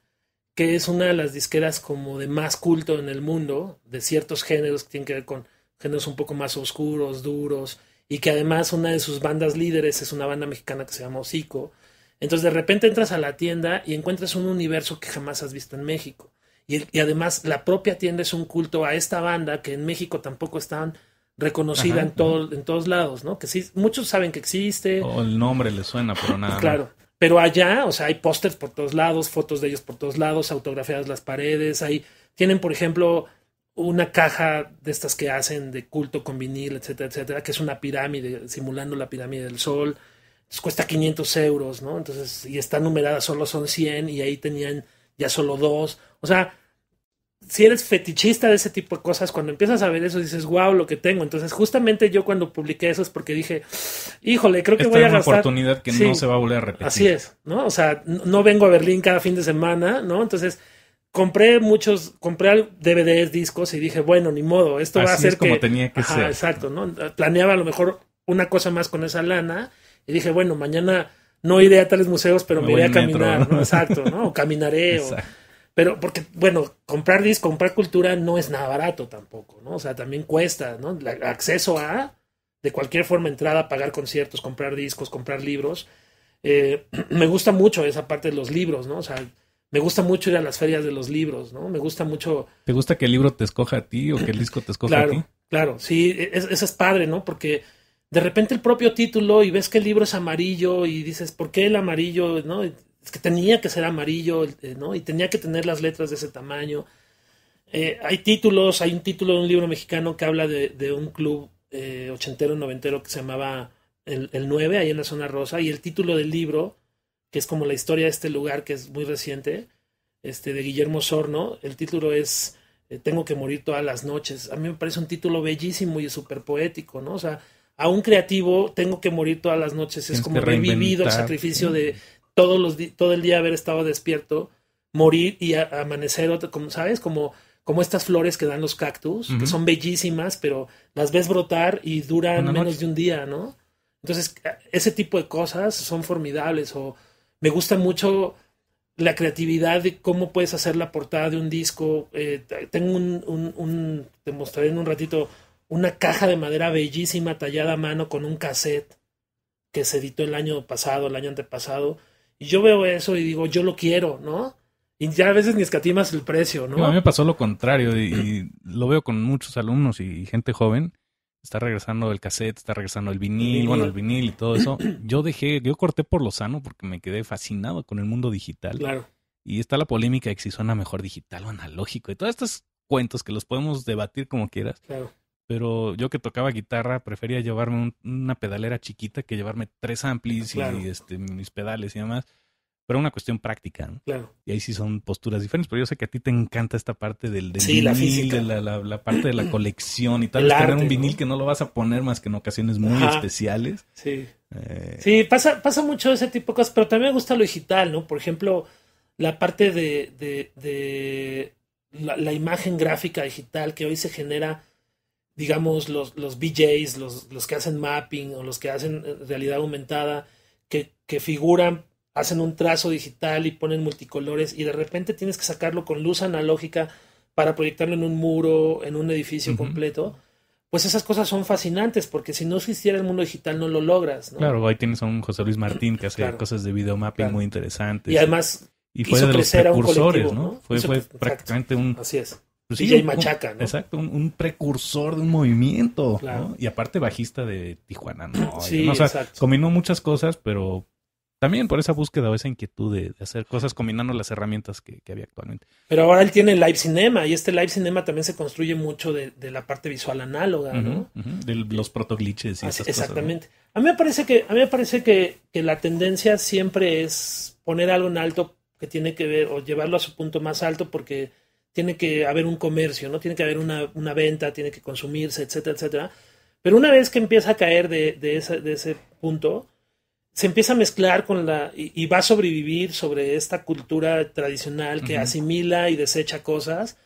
que es una de las disqueras como de más culto en el mundo, de ciertos géneros que tienen que ver con géneros un poco más oscuros, duros y que además una de sus bandas líderes es una banda mexicana que se llama Hocico. Entonces de repente entras a la tienda y encuentras un universo que jamás has visto en México. Y, además la propia tienda es un culto a esta banda que en México tampoco están reconocida en, en todos lados, ¿no? Que sí, muchos saben que existe. O el nombre le suena, pero nada. claro. Pero allá, o sea, hay pósters por todos lados, fotos de ellos por todos lados, autografiadas las paredes, Ahí tienen, por ejemplo, una caja de estas que hacen de culto con vinil, etcétera, etcétera, que es una pirámide, simulando la pirámide del sol. Pues cuesta 500 euros, ¿no? Entonces, y está numerada, solo son 100 y ahí tenían ya solo dos. O sea, si eres fetichista de ese tipo de cosas, cuando empiezas a ver eso dices, wow, lo que tengo. Entonces, justamente yo cuando publiqué eso es porque dije, híjole, creo que voy a es una oportunidad que no se va a volver a repetir. Así es, ¿no? O sea, no vengo a Berlín cada fin de semana, ¿no? Entonces, compré muchos, compré DVDs, discos y dije, bueno, ni modo, esto va a ser como tenía que ser. Exacto, ¿no? Planeaba a lo mejor una cosa más con esa lana y dije, bueno, mañana no iré a tales museos, pero me, a caminar, ¿no? Exacto, ¿no? O caminaré o, pero porque, bueno, comprar discos, comprar cultura no es nada barato tampoco, ¿no? O sea, también cuesta, ¿no? acceso a, de cualquier forma, entrada, pagar conciertos, comprar discos, comprar libros. Eh, me gusta mucho esa parte de los libros, ¿no? O sea, me gusta mucho ir a las ferias de los libros, ¿no? Me gusta mucho. ¿Te gusta que el libro te escoja a ti o que el disco te escoja a ti? Claro, sí, e-, eso es padre, ¿no? Porque de repente el propio título y ves que el libro es amarillo y dices, ¿por qué el amarillo? ¿No? Es que tenía que ser amarillo, eh, ¿no? Y tenía que tener las letras de ese tamaño. Eh, hay títulos, hay un título de un libro mexicano que habla de, un club eh, ochentero, noventero que se llamaba el, nueve ahí en la zona rosa, y el título del libro que es como la historia de este lugar que es muy reciente, este de Guillermo Sorno. El título es eh, Tengo que morir todas las noches. A mí me parece un título bellísimo y súper poético, ¿no? O sea, a un creativo Tengo que morir todas las noches es como revivido el sacrificio de todos los todo el día haber estado despierto, morir y amanecer, como sabes, como como estas flores que dan los cactus, que son bellísimas, pero las ves brotar y duran menos de un día, ¿no? Entonces, ese tipo de cosas son formidables o, me gusta mucho la creatividad de cómo puedes hacer la portada de un disco. Eh, tengo un, un, un, te mostraré en un ratito, una caja de madera bellísima tallada a mano con un cassette que se editó el año pasado, el año antepasado. Y yo veo eso y digo, yo lo quiero, ¿no? Y ya a veces ni escatimas el precio, ¿no? a mí me pasó lo contrario y, lo veo con muchos alumnos y gente joven está regresando el cassette, está regresando el vinil, bueno, el vinil y todo eso. Yo dejé, yo corté por lo sano porque me quedé fascinado con el mundo digital. Claro. Y está la polémica de si suena mejor digital o analógico y todos estos cuentos que los podemos debatir como quieras. Claro. Pero yo que tocaba guitarra prefería llevarme una pedalera chiquita que llevarme tres amplis y este, mis pedales y demás pero una cuestión práctica. ¿no? Claro. Y ahí sí son posturas diferentes, pero yo sé que a ti te encanta esta parte del, vinil, la, la, parte de la colección y tal un vinil que no lo vas a poner más que en ocasiones muy especiales. Sí. Eh, sí, pasa, pasa mucho ese tipo de cosas, pero también me gusta lo digital, ¿no? Por ejemplo, la parte de, de, la, imagen gráfica digital que hoy se genera digamos, los, los BJs, los, que hacen mapping o los que hacen eh, realidad aumentada, que, que figuran hacen un trazo digital y ponen multicolores y de repente tienes que sacarlo con luz analógica para proyectarlo en un muro, en un edificio completo, pues esas cosas son fascinantes porque si no existiera el mundo digital no lo logras. Claro, ahí tienes a un José Luis Martín que hace cosas de videomapping muy interesantes. Y además... Y fue de los precursores, ¿no? Fue, prácticamente un... Así es. Pues Machaca, ¿no? Exacto, un, precursor de un movimiento, Y aparte bajista de Tijuana, ¿no? Sí, exacto. combinó muchas cosas, pero también por esa búsqueda o esa inquietud de, hacer cosas combinando las herramientas que, había actualmente. Pero ahora él tiene Live Cinema y este Live Cinema también se construye mucho de, la parte visual análoga, ¿no? de los protoglitches y esas Exactamente. Cosas, A mí me parece, que, a me parece que, que, la tendencia siempre es poner algo en alto que tiene que ver o llevarlo a su punto más alto porque tiene que haber un comercio, ¿no? Tiene que haber una, una venta, tiene que consumirse, etcétera, etcétera. Pero una vez que empieza a caer de, de ese punto se empieza a mezclar con la y, va a sobrevivir sobre esta cultura tradicional que asimila y desecha cosas.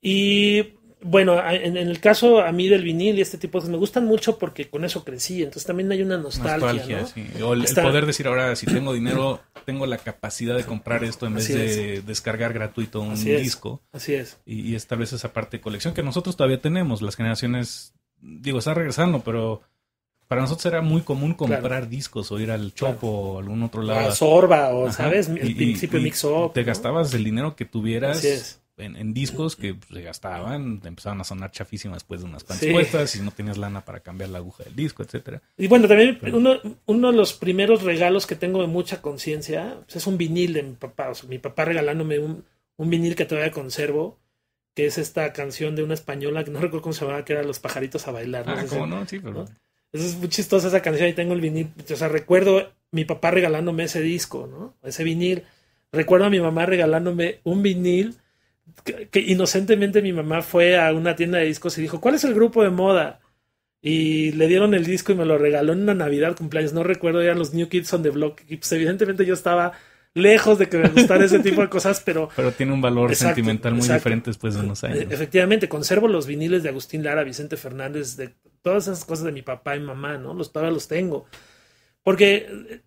Y bueno, en, el caso a mí del vinil y este tipo de cosas, me gustan mucho porque con eso crecí, entonces también hay una nostalgia. nostalgia sí. o el, poder decir ahora, si tengo dinero, tengo la capacidad de comprar esto en vez de descargar gratuito un disco. Así es. Y, y, esta vez esa parte de colección que nosotros todavía tenemos, las generaciones, digo, está regresando, pero para nosotros era muy común comprar discos o ir al Chopo o o algún otro lado. A Sorba o, ¿sabes? El principio mix up, Te gastabas el dinero que tuvieras en, discos que pues, se gastaban, empezaban a sonar chafísimas después de unas cuantas puestas y no tenías lana para cambiar la aguja del disco, etcétera. Y bueno, también uno, de los primeros regalos que tengo de mucha conciencia pues, es un vinil de mi papá. mi papá regalándome un, un vinil que todavía conservo que es esta canción de una española que no recuerdo cómo se llamaba, que era Los pajaritos a bailar. Ah, ¿cómo no? Sí, pero es muy chistosa esa canción. Ahí tengo el vinil. O sea, recuerdo mi papá regalándome ese disco, ¿no? Ese vinil. Recuerdo a mi mamá regalándome un vinil. Que, inocentemente mi mamá fue a una tienda de discos y dijo: ¿Cuál es el grupo de moda? Y le dieron el disco y me lo regaló en una Navidad, cumpleaños. No recuerdo, eran los New Kids on the Block. Y pues, evidentemente yo estaba lejos de que me gustara ese tipo de cosas, pero. Pero tiene un valor sentimental muy diferente después de unos e, años. Efectivamente, conservo los viniles de Agustín Lara, Vicente Fernández, de todas esas cosas de mi papá y mamá, ¿no? Los todavía los tengo. Porque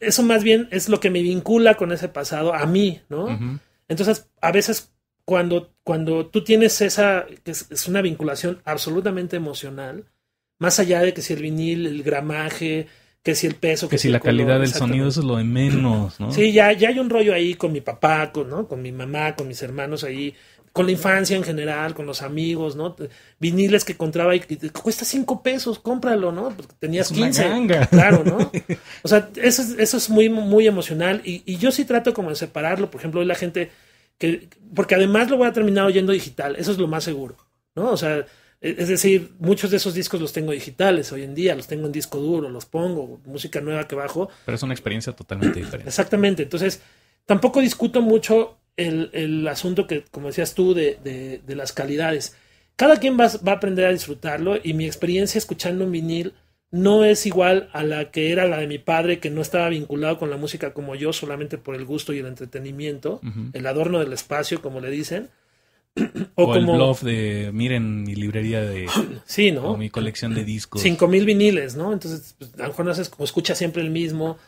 eso más bien es lo que me vincula con ese pasado a mí, ¿no? Entonces, a veces cuando, cuando tú tienes esa, que es, una vinculación absolutamente emocional, más allá de que si el vinil, el gramaje, que si el peso, que, si la calidad del sonido, eso es lo de menos, ¿no? Sí, ya, ya hay un rollo ahí con mi papá, con, ¿no? con mi mamá, con mis hermanos ahí, con la infancia en general, con los amigos, ¿no? Viniles que encontraba y cuesta cinco pesos, cómpralo, ¿no? Porque tenías quince. 15. claro, ¿no? O sea, eso es, eso es muy, muy emocional y, y, yo sí trato como de separarlo. Por ejemplo, hoy la gente que, porque además lo voy a terminar oyendo digital, eso es lo más seguro, ¿no? O sea, e, es decir, muchos de esos discos los tengo digitales hoy en día, los tengo en disco duro, los pongo, música nueva que bajo. Pero es una experiencia totalmente diferente. Exactamente, entonces tampoco discuto mucho el, asunto que, como decías tú, de, las calidades. Cada quien va, a aprender a disfrutarlo y mi experiencia escuchando un vinil no es igual a la que era la de mi padre, que no estaba vinculado con la música como yo, solamente por el gusto y el entretenimiento, el adorno del espacio, como le dicen. o, como el de miren mi librería de sí no o mi colección de discos cinco mil viniles no entonces pues, a lo mejor no haces como escucha siempre el mismo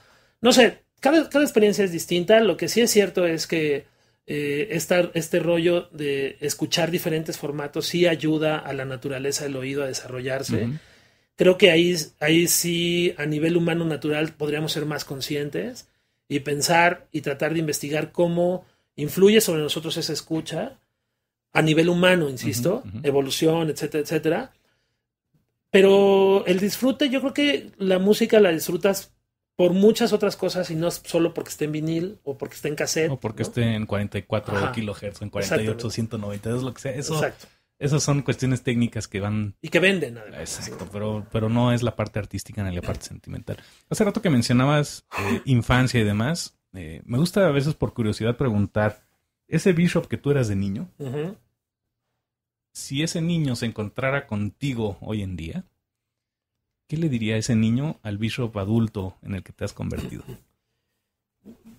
no sé cada, experiencia es distinta lo que sí es cierto es que eh, este rollo de escuchar diferentes formatos sí ayuda a la naturaleza del oído a desarrollarse. Creo que ahí, sí, a nivel humano natural, podríamos ser más conscientes y pensar y tratar de investigar cómo influye sobre nosotros esa escucha a nivel humano, insisto, evolución, etcétera, etcétera. Pero el disfrute, yo creo que la música la disfrutas por muchas otras cosas y no solo porque esté en vinil o porque esté en cassette. O porque esté en 44 cuatro kilohertz, en 48, es lo que sea. Eso, Exacto. Esas son cuestiones técnicas que van... Y que venden, además. Exacto, pero, pero no es la parte artística ni la parte sentimental. Hace rato que mencionabas eh, infancia y demás. Eh, me gusta a veces por curiosidad preguntar, ese Bishop que tú eras de niño, si ese niño se encontrara contigo hoy en día, ¿qué le diría ese niño al bishop adulto en el que te has convertido?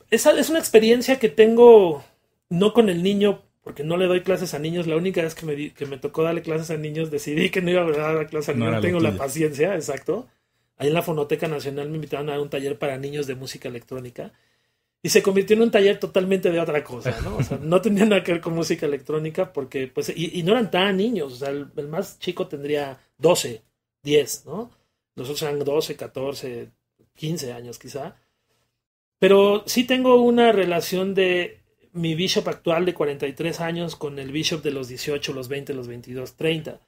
Esa es una experiencia que tengo no con el niño, porque no le doy clases a niños. La única vez que me, tocó darle clases a niños, decidí que no iba a dar clases a niños. No, tengo la paciencia, exacto. Ahí en la Fonoteca Nacional me invitaron a dar un taller para niños de música electrónica. Y se convirtió en un taller totalmente de otra cosa, ¿no? O sea, no tenía nada que ver con música electrónica porque, pues, y, no eran tan niños. O sea, el más chico tendría 12, 10, ¿no? nosotros eran 12, 14, 15 años quizá. Pero sí tengo una relación de mi bishop actual de 43 años con el bishop de los 18, los 20, los 22, 30.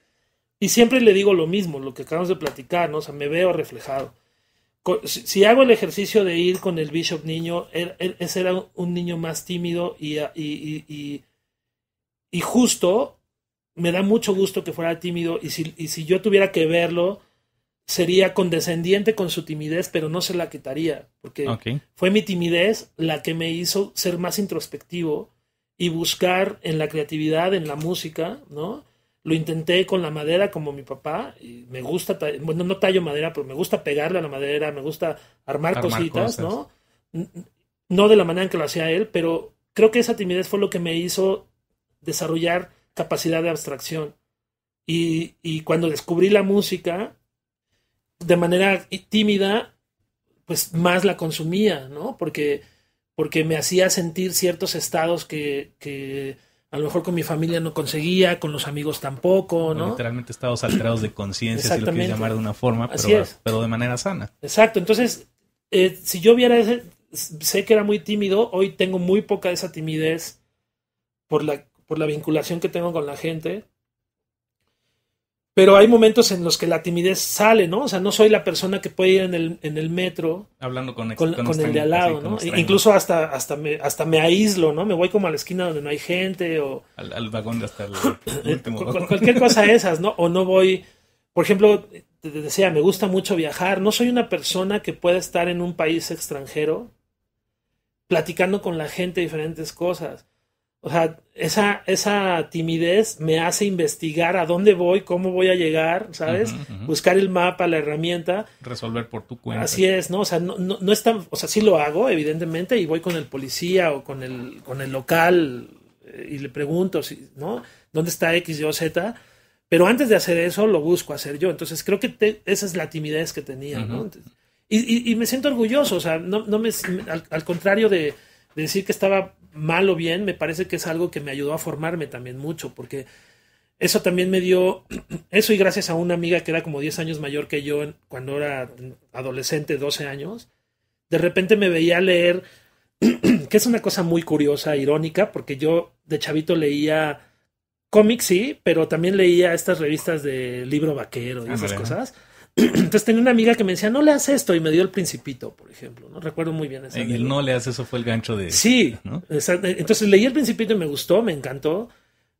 Y siempre le digo lo mismo, lo que acabamos de platicar, ¿no? O sea, me veo reflejado. Si hago el ejercicio de ir con el bishop niño, er, er, ese era un niño más tímido y, y, y, justo, me da mucho gusto que fuera tímido y si, y si yo tuviera que verlo, sería condescendiente con su timidez, pero no se la quitaría, porque fue mi timidez la que me hizo ser más introspectivo y buscar en la creatividad, en la música, ¿no? Lo intenté con la madera como mi papá, y me gusta, bueno, no tallo madera, pero me gusta pegarle a la madera, me gusta armar, cositas, ¿no? No de la manera en que lo hacía él, pero creo que esa timidez fue lo que me hizo desarrollar capacidad de abstracción. y cuando descubrí la música, de manera tímida, pues más la consumía, ¿no? Porque, porque me hacía sentir ciertos estados que, que a lo mejor con mi familia no conseguía, con los amigos tampoco, ¿no? literalmente estados alterados de conciencia, si lo quieres llamar de una forma, pero, de manera sana. Exacto, entonces, eh, si yo viera ese, sé que era muy tímido, hoy tengo muy poca de esa timidez por la, por la vinculación que tengo con la gente, pero hay momentos en los que la timidez sale, ¿no? O sea, no soy la persona que puede ir en el, en el metro. Hablando con, con, el de al lado, ¿no? incluso hasta, hasta, me, hasta me aíslo, ¿no? Me voy como a la esquina donde no hay gente o... Al, al vagón de hasta el último Cualquier cosa esas, ¿no? O no voy... Por ejemplo, te decía, me gusta mucho viajar. No soy una persona que pueda estar en un país extranjero platicando con la gente diferentes cosas. O sea, esa, esa timidez me hace investigar a dónde voy, cómo voy a llegar, ¿sabes? Buscar el mapa, la herramienta. Resolver por tu cuenta. Así es, ¿no? O sea, no, no, es o sea, sí lo hago, evidentemente, y voy con el policía o con el, con el local eh, y le pregunto, si, ¿no? ¿Dónde está X, Y o Z? Pero antes de hacer eso, lo busco hacer yo. Entonces, creo que esa es la timidez que tenía, ¿no? Y, me siento orgulloso, o sea, no, no me, al, contrario de decir que estaba mal o bien, me parece que es algo que me ayudó a formarme también mucho, porque eso también me dio, eso y gracias a una amiga que era como 10 años mayor que yo cuando era adolescente, 12 años, de repente me veía leer, que es una cosa muy curiosa, irónica, porque yo de chavito leía cómics, sí, pero también leía estas revistas de libro vaquero y esas cosas. Entonces tenía una amiga que me decía, no le haces esto, y me dio el principito, por ejemplo, ¿no? Recuerdo muy bien eso. El eh, no le haces eso fue el gancho de... Sí, eh, entonces leí el principito y me gustó, me encantó,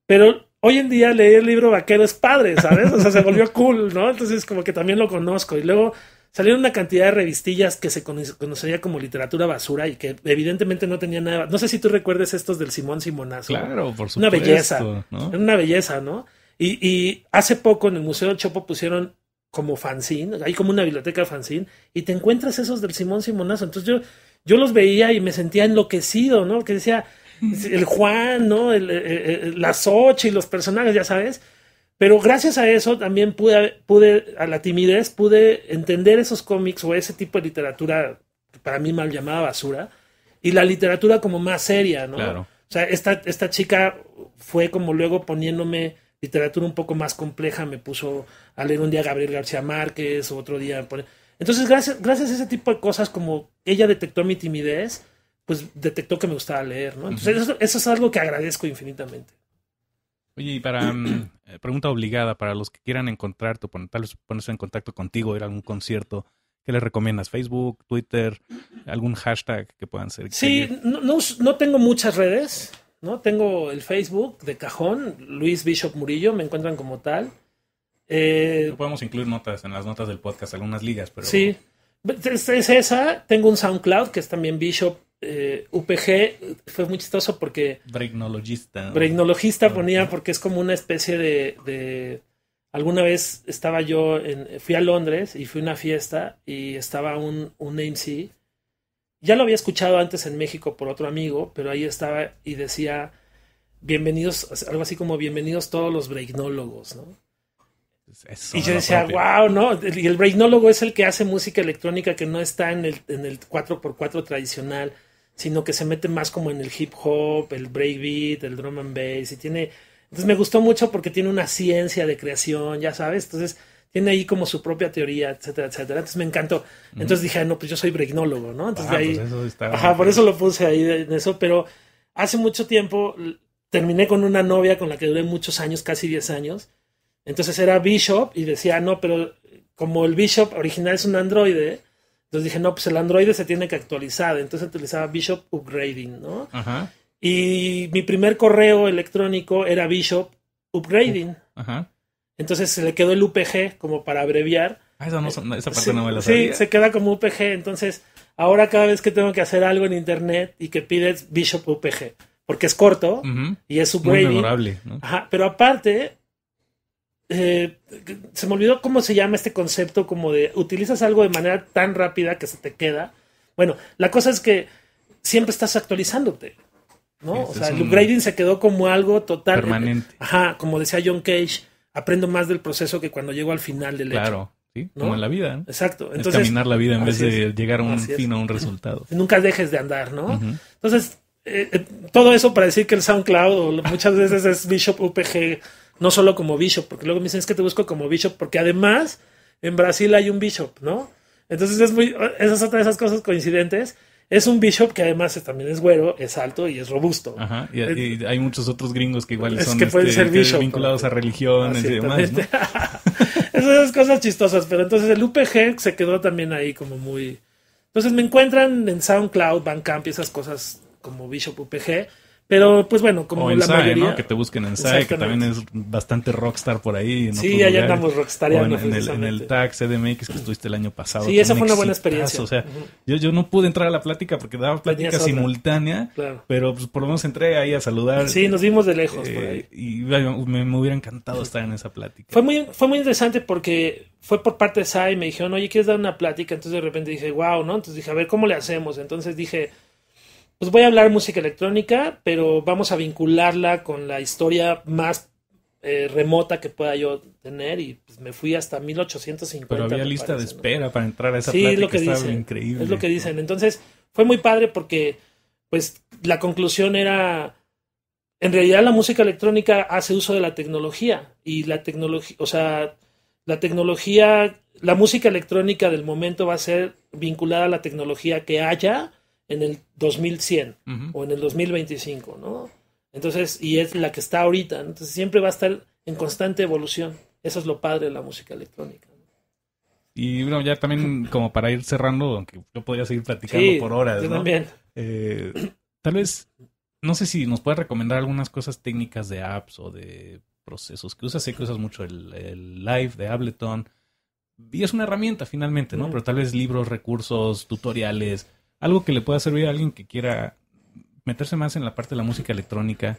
pero hoy en día leer el libro vaquero es padre, ¿sabes? O sea, se volvió cool, ¿no? Entonces como que también lo conozco, y luego salieron una cantidad de revistillas que se conocería como literatura basura y que evidentemente no tenía nada. No sé si tú recuerdes estos del Simón Simonazo. Claro, por supuesto. Una belleza. ¿no? Una belleza, ¿no? Y, y, hace poco en el Museo del Chopo pusieron como fanzine, hay como una biblioteca fanzine, y te encuentras esos del Simón Simonazo. Entonces yo, yo los veía y me sentía enloquecido, ¿no? Que decía el Juan, ¿no? Eh, eh, eh, la el, los personajes, ya sabes. Pero gracias a eso también pude, pude, a la timidez, pude entender esos cómics o ese tipo de literatura, para mí mal llamada basura, y la literatura como más seria, ¿no? O sea, esta, esta chica fue como luego poniéndome literatura un poco más compleja me puso a leer un día Gabriel García Márquez, otro día... Entonces, gracias, gracias a ese tipo de cosas, como ella detectó mi timidez, pues detectó que me gustaba leer, ¿no? Entonces, eso, es algo que agradezco infinitamente. Oye, y para mm, eh, pregunta obligada, para los que quieran encontrarte, tal vez ponerse en contacto contigo, ir a algún concierto, ¿qué les recomiendas? ¿Facebook, Twitter, algún hashtag que puedan ser? Sí, no, no tengo muchas redes. ¿no? Tengo el Facebook de cajón, Luis Bishop Murillo, me encuentran como tal. Eh, podemos incluir notas en las notas del podcast, algunas ligas, pero. Sí. Es, esa. Tengo un SoundCloud que es también Bishop eh, UPG. Fue muy chistoso porque. Bregnologista. Bregnologista ponía porque es como una especie de, de. alguna vez estaba yo en, fui a Londres y fui a una fiesta y estaba un, un MC ya lo había escuchado antes en México por otro amigo, pero ahí estaba y decía, bienvenidos, algo así como bienvenidos todos los breaknólogos, ¿no? y yo decía, wow, ¿no? Y el breaknólogo es el que hace música electrónica que no está en el, en el 4x4 tradicional, sino que se mete más como en el hip hop, el breakbeat, el drum and bass, y tiene... Entonces me gustó mucho porque tiene una ciencia de creación, ya sabes, entonces tiene ahí como su propia teoría, etcétera, etcétera. Entonces me encantó. Entonces dije, ah, no, pues yo soy bregnólogo, ¿no? Entonces ah, de pues ahí. ajá, por eso lo puse ahí en eso, pero hace mucho tiempo terminé con una novia con la que duré muchos años, casi 10 años. Entonces era Bishop y decía, ah, no, pero eh, como el Bishop original es un androide, entonces dije, no, pues el androide se tiene que actualizar. Entonces utilizaba Bishop Upgrading, ¿no? Ajá. Y mi primer correo electrónico era Bishop Upgrading. Ajá. Entonces se le quedó el UPG como para abreviar. Ah, eh, esa parte no me la sabía. Sí, se queda como UPG. Entonces, ahora cada vez que tengo que hacer algo en internet y que pides Bishop UPG, porque es corto y es upgrading. Muy memorable. Ajá, pero aparte, eh, se me olvidó cómo se llama este concepto como de utilizas algo de manera tan rápida que se te queda. Bueno, la cosa es que siempre estás actualizándote. ¿no? o sea, el upgrading se quedó como algo total. Permanente. Ajá, como decía John Cage aprendo más del proceso que cuando llego al final del claro. Hecho. Sí, Como en la vida. Exacto. Entonces, es caminar la vida en vez de llegar a un fin, a un resultado. Nunca dejes de andar, ¿no? Entonces, eh, eh, todo eso para decir que el SoundCloud muchas veces es Bishop UPG, no solo como Bishop, porque luego me dicen es que te busco como Bishop, porque además en Brasil hay un Bishop, ¿no? Entonces es muy, esas otra de esas cosas coincidentes es un Bishop que además también es güero, es alto y es robusto. Ajá, y, hay muchos otros gringos que igual son este, vinculados a religiones y demás. ¿no? Esas cosas chistosas, pero entonces el UPG se quedó también ahí como muy... Entonces me encuentran en SoundCloud, Bandcamp y esas cosas como Bishop UPG. Pero pues bueno, como o la ¿no? Que te busquen en SAI, que también es bastante rockstar por ahí. sí, allá andamos rockstar En, en, el, en el TAC CDMX que estuviste el año pasado. Sí, esa fue una buena experiencia. O sea, yo, no pude entrar a la plática porque daba plática simultánea, claro. pero pues, por lo menos entré ahí a saludar. Sí, nos vimos de lejos. por ahí. Eh, y me, hubiera encantado estar en esa plática. Fue muy, fue muy interesante porque fue por parte de SAE, me dijeron, oye, ¿quieres dar una plática? Entonces de repente dije, wow, ¿no? Entonces dije, a ver, ¿cómo le hacemos? Entonces dije pues voy a hablar música electrónica, pero vamos a vincularla con la historia más eh, remota que pueda yo tener y pues, me fui hasta 1850. Pero había lista de espera para entrar a esa sí, es lo que dicen, Es lo que dicen. Entonces fue muy padre porque pues la conclusión era en realidad la música electrónica hace uso de la tecnología y la tecnología, o sea, la tecnología, la música electrónica del momento va a ser vinculada a la tecnología que haya en el 2100 o en el 2025, ¿no? Entonces, y es la que está ahorita, entonces siempre va a estar en constante evolución. Eso es lo padre de la música electrónica. Y bueno, ya también como para ir cerrando, aunque yo podría seguir platicando por horas, ¿no? También. Eh, tal vez, no sé si nos puedes recomendar algunas cosas técnicas de apps o de procesos que usas. Sé que usas mucho el, live de Ableton. Y es una herramienta finalmente, ¿no? Mm. Pero tal vez libros, recursos, tutoriales algo que le pueda servir a alguien que quiera meterse más en la parte de la música electrónica.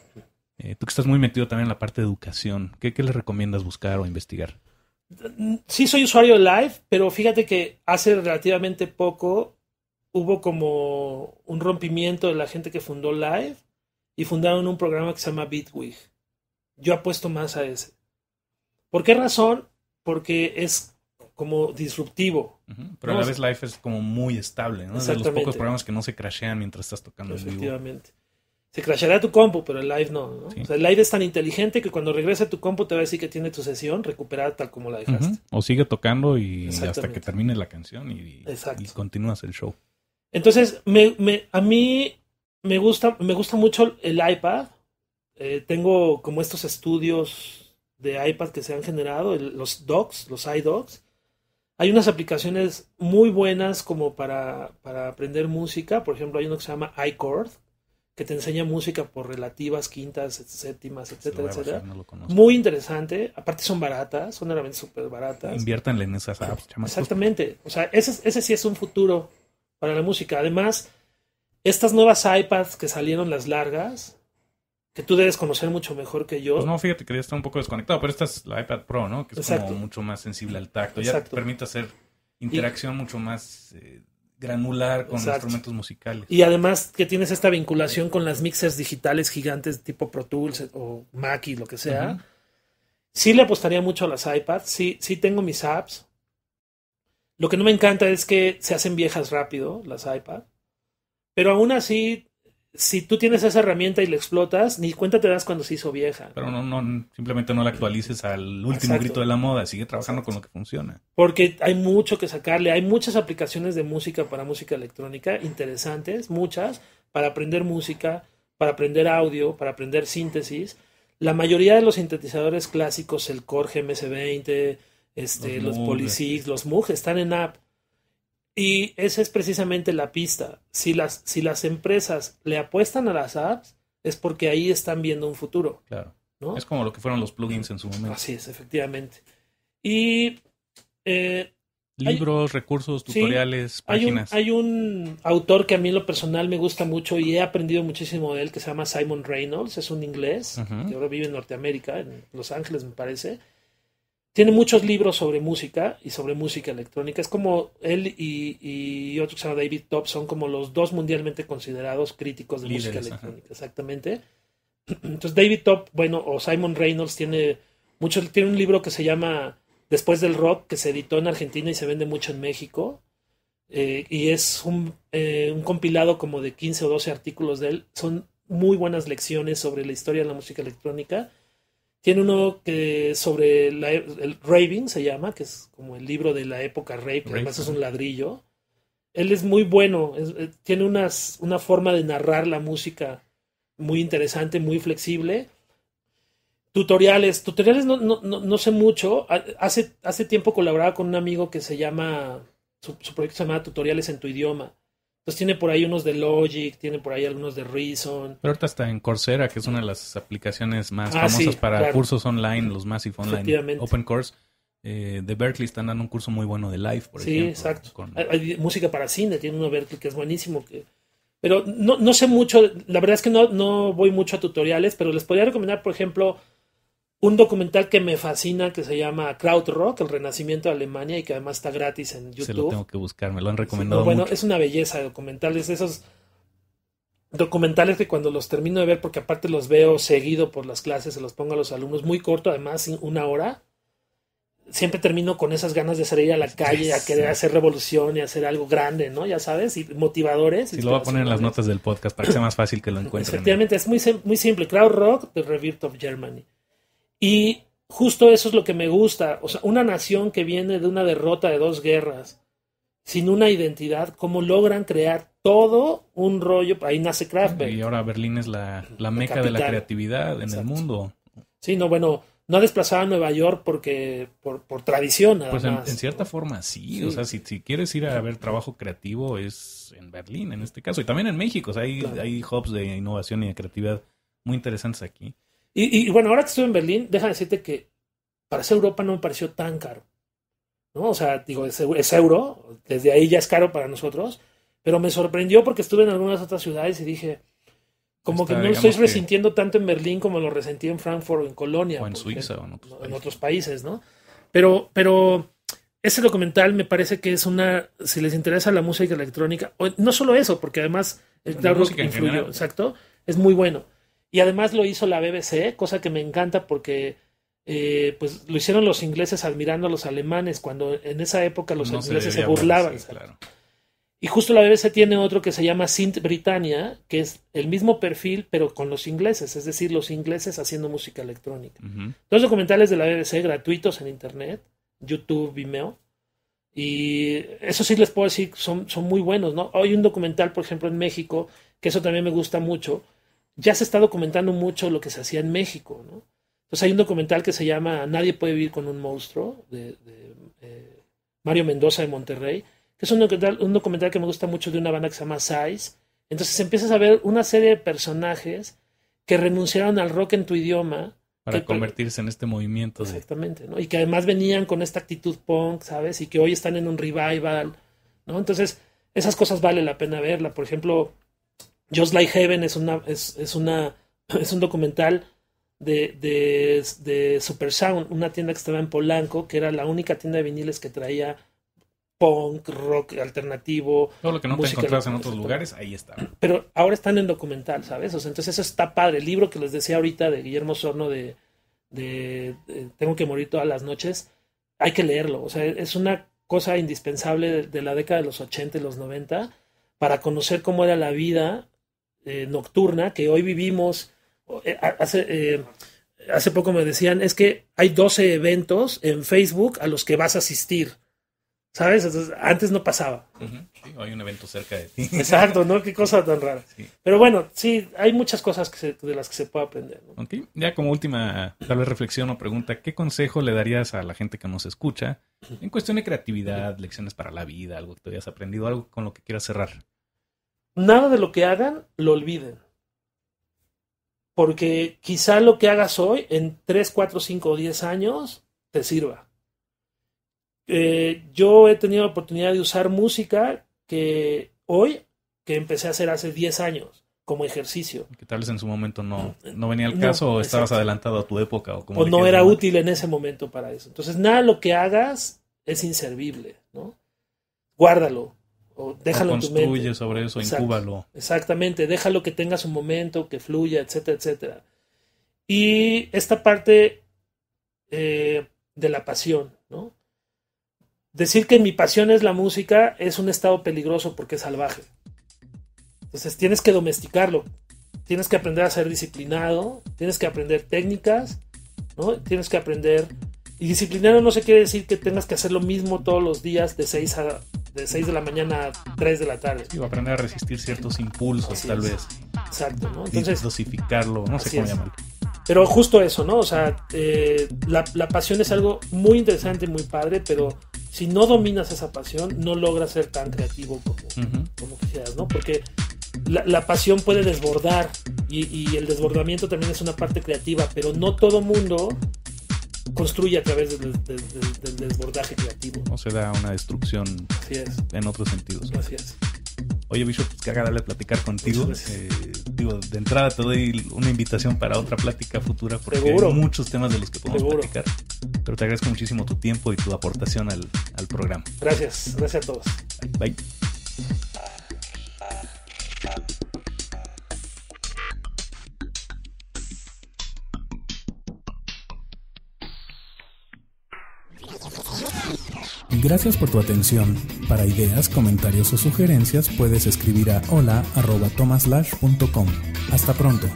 Eh, tú que estás muy metido también en la parte de educación, ¿qué, qué le recomiendas buscar o investigar? Sí, soy usuario de Live, pero fíjate que hace relativamente poco hubo como un rompimiento de la gente que fundó Live y fundaron un programa que se llama Bitwig. Yo apuesto más a ese. ¿Por qué razón? Porque es como disruptivo. Pero a la vez Live es como muy estable, ¿no? de los pocos programas que no se crashean mientras estás tocando Efectivamente. Se crasheará tu compu, pero el Live no, O sea, el Live es tan inteligente que cuando regrese a tu compo te va a decir que tiene tu sesión recuperada tal como la dejaste. O sigue tocando y hasta que termine la canción y, continúas el show. Entonces, me, a mí me gusta, me gusta mucho el iPad. Eh, tengo como estos estudios de iPad que se han generado, los docs, los iDocs hay unas aplicaciones muy buenas como para, para aprender música. Por ejemplo, hay uno que se llama iCord, que te enseña música por relativas, quintas, séptimas, etcétera, etcétera. Muy interesante. Aparte son baratas, son realmente súper baratas. Inviértanle en esas apps. Exactamente. O sea, ese, ese sí es un futuro para la música. Además, estas nuevas iPads que salieron las largas, que tú debes conocer mucho mejor que yo. Pues no, fíjate que ya está un poco desconectado, pero esta es la iPad Pro, ¿no? Que es como mucho más sensible al tacto. Ya te permite hacer interacción mucho más eh, granular con instrumentos musicales. Y además que tienes esta vinculación con las mixers digitales gigantes tipo Pro Tools eh, o Mac lo que sea. Sí le apostaría mucho a las iPads, sí, sí tengo mis apps. Lo que no me encanta es que se hacen viejas rápido las iPads. Pero aún así, si tú tienes esa herramienta y la explotas, ni cuenta te das cuando se hizo vieja. Pero no, no, simplemente no la actualices al último grito de la moda, sigue trabajando con lo que funciona. Porque hay mucho que sacarle, hay muchas aplicaciones de música para música electrónica interesantes, muchas, para aprender música, para aprender audio, para aprender síntesis. La mayoría de los sintetizadores clásicos, el Core ms 20 este, los, los Polysix, los Moog, están en app y esa es precisamente la pista. Si las, si las empresas le apuestan a las apps, es porque ahí están viendo un futuro. Claro. Es como lo que fueron los plugins en su momento. Así es, efectivamente. Y. Eh, Libros, recursos, tutoriales, páginas. Hay un, autor que a mí en lo personal me gusta mucho y he aprendido muchísimo de él que se llama Simon Reynolds, es un inglés, que ahora vive en Norteamérica, en Los Ángeles me parece tiene muchos libros sobre música y sobre música electrónica. Es como él y, otro que se llama David Top son como los dos mundialmente considerados críticos de música electrónica. Exactamente. Entonces David Top, bueno, o Simon Reynolds tiene muchos, tiene un libro que se llama Después del Rock, que se editó en Argentina y se vende mucho en México. Eh, y es un, eh, un, compilado como de 15 o 12 artículos de él. Son muy buenas lecciones sobre la historia de la música electrónica tiene uno que sobre e, el Raving se llama, que es como el libro de la época Rave, que además es un ladrillo. Él es muy bueno, eh, tiene unas, una forma de narrar la música muy interesante, muy flexible. Tutoriales, tutoriales no, sé mucho. Hace, hace tiempo colaboraba con un amigo que se llama, su proyecto se llama Tutoriales en tu idioma entonces tiene por ahí unos de Logic, tiene por ahí algunos de Reason. Pero ahorita está en Coursera, que es una de las aplicaciones más ah, famosas para cursos online, los Massive Online Open Course. Eh, de Berkeley están dando un curso muy bueno de live, por ejemplo. Sí, exacto. Hay, música para cine, tiene uno Berkeley que es buenísimo. Que... Pero no, no sé mucho, la verdad es que no, no voy mucho a tutoriales, pero les podría recomendar, por ejemplo, un documental que me fascina que se llama Crowd Rock, el renacimiento de Alemania y que además está gratis en YouTube. Se lo tengo que buscar, me lo han recomendado. bueno, es una belleza de documentales, esos documentales que cuando los termino de ver, porque aparte los veo seguido por las clases, se los pongo a los alumnos, muy corto, además una hora, siempre termino con esas ganas de salir a la calle, a querer hacer revolución y hacer algo grande, ¿no? Ya sabes, y motivadores. y lo voy a poner en las notas del podcast para que sea más fácil que lo encuentren. Efectivamente, es muy, muy simple. Crowd Rock, The Rebirth of Germany. Y justo eso es lo que me gusta. O sea, una nación que viene de una derrota de dos guerras, sin una identidad, ¿cómo logran crear todo un rollo? Ahí nace Kraftwerk. Y ahora Berlín es la, la meca de la creatividad en el mundo. Sí, no, bueno, no ha desplazado a Nueva York porque por, por tradición. pues en, cierta forma sí. o sea, si, si, quieres ir a ver trabajo creativo es en Berlín en este caso y también en México, o sea, hay, hay hubs de innovación y de creatividad muy interesantes aquí. Y, bueno, ahora que estuve en Berlín, déjame decirte que para ser Europa no me pareció tan caro. ¿no? O sea, digo, es, euro, desde ahí ya es caro para nosotros, pero me sorprendió porque estuve en algunas otras ciudades y dije, como que no lo estoy resintiendo tanto en Berlín como lo resentí en Frankfurt o en Colonia. O en Suiza o en otros, países, ¿no? Pero, pero ese documental me parece que es una, si les interesa la música electrónica, no solo eso, porque además el algo influyó, exacto, es muy bueno y además lo hizo la BBC, cosa que me encanta porque eh, pues lo hicieron los ingleses admirando a los alemanes, cuando en esa época los ingleses se, burlaban. Y justo la BBC tiene otro que se llama Sint Britannia, que es el mismo perfil, pero con los ingleses, es decir, los ingleses haciendo música electrónica. Dos documentales de la BBC gratuitos en internet, YouTube, Vimeo. Y eso sí les puedo decir, son, son muy buenos, ¿no? Hay un documental, por ejemplo, en México, que eso también me gusta mucho, ya se está documentando mucho lo que se hacía en México, ¿no? Entonces hay un documental que se llama Nadie puede vivir con un monstruo, de, eh, Mario Mendoza de Monterrey, que es un documental, un documental, que me gusta mucho de una banda que se llama Size. Entonces empiezas a ver una serie de personajes que renunciaron al rock en tu idioma. Para convertirse en este movimiento. Exactamente, ¿no? Y que además venían con esta actitud punk, ¿sabes? Y que hoy están en un revival, ¿no? Entonces, esas cosas vale la pena verla. Por ejemplo, Just Like Heaven es una es, una es un documental de, de, de, Super una tienda que estaba en Polanco, que era la única tienda de viniles que traía punk, rock alternativo. Todo lo que no te encontrabas en otros lugares, ahí está. Pero ahora están en documental, ¿sabes? O sea, entonces eso está padre. El libro que les decía ahorita de Guillermo Sorno de, de, de Tengo que morir todas las noches, hay que leerlo. O sea, es una cosa indispensable de, la década de los 80 y los 90 para conocer cómo era la vida eh, nocturna que hoy vivimos. Eh, eh, hace, poco me decían, es que hay 12 eventos en Facebook a los que vas a asistir. ¿Sabes? antes no pasaba. hay un evento cerca de ti. Exacto, ¿no? Qué cosa tan rara. Pero bueno, sí, hay muchas cosas de las que se puede aprender. Ya como última, tal vez reflexión o pregunta, ¿qué consejo le darías a la gente que nos escucha en cuestión de creatividad, lecciones para la vida, algo que tú hayas aprendido, algo con lo que quieras cerrar? nada de lo que hagan lo olviden. Porque quizá lo que hagas hoy, en 3, 4, 5 o 10 años, te sirva. Eh, yo he tenido la oportunidad de usar música que hoy, que empecé a hacer hace 10 años como ejercicio. Que tal vez en su momento no, mm, no venía el caso o estabas adelantado a tu época? O, como no era útil en ese momento para eso. Entonces, nada lo que hagas es inservible, ¿no? Guárdalo. O déjalo construye sobre eso, incúbalo. Exactamente, déjalo que tenga su momento, que fluya, etcétera, etcétera. Y esta parte eh, de la pasión, ¿no? Decir que mi pasión es la música es un estado peligroso porque es salvaje. Entonces tienes que domesticarlo, tienes que aprender a ser disciplinado, tienes que aprender técnicas, ¿no? Tienes que aprender... Y disciplinado no se quiere decir que tengas que hacer lo mismo todos los días de 6 a de 6 de la mañana a 3 de la tarde. Y va a aprender a resistir ciertos impulsos, tal vez. Exacto, ¿no? Entonces, dosificarlo, no sé cómo llamarlo. Pero justo eso, ¿no? O sea, eh, la, pasión es algo muy interesante, muy padre, pero si no dominas esa pasión, no logras ser tan creativo como, quisieras, ¿no? Porque la, pasión puede desbordar y, y, el desbordamiento también es una parte creativa, pero no todo mundo construye a través del, desbordaje creativo. no se da una destrucción en otros sentidos. Así es. Oye, Bishop, pues, qué agradable platicar contigo. Eh, digo, de entrada te doy una invitación para otra plática futura porque hay muchos temas de los que podemos platicar. Pero te agradezco muchísimo tu tiempo y tu aportación al, al programa. Gracias, gracias a todos. Bye. Gracias por tu atención. Para ideas, comentarios o sugerencias puedes escribir a hola.tomaslash.com. Hasta pronto.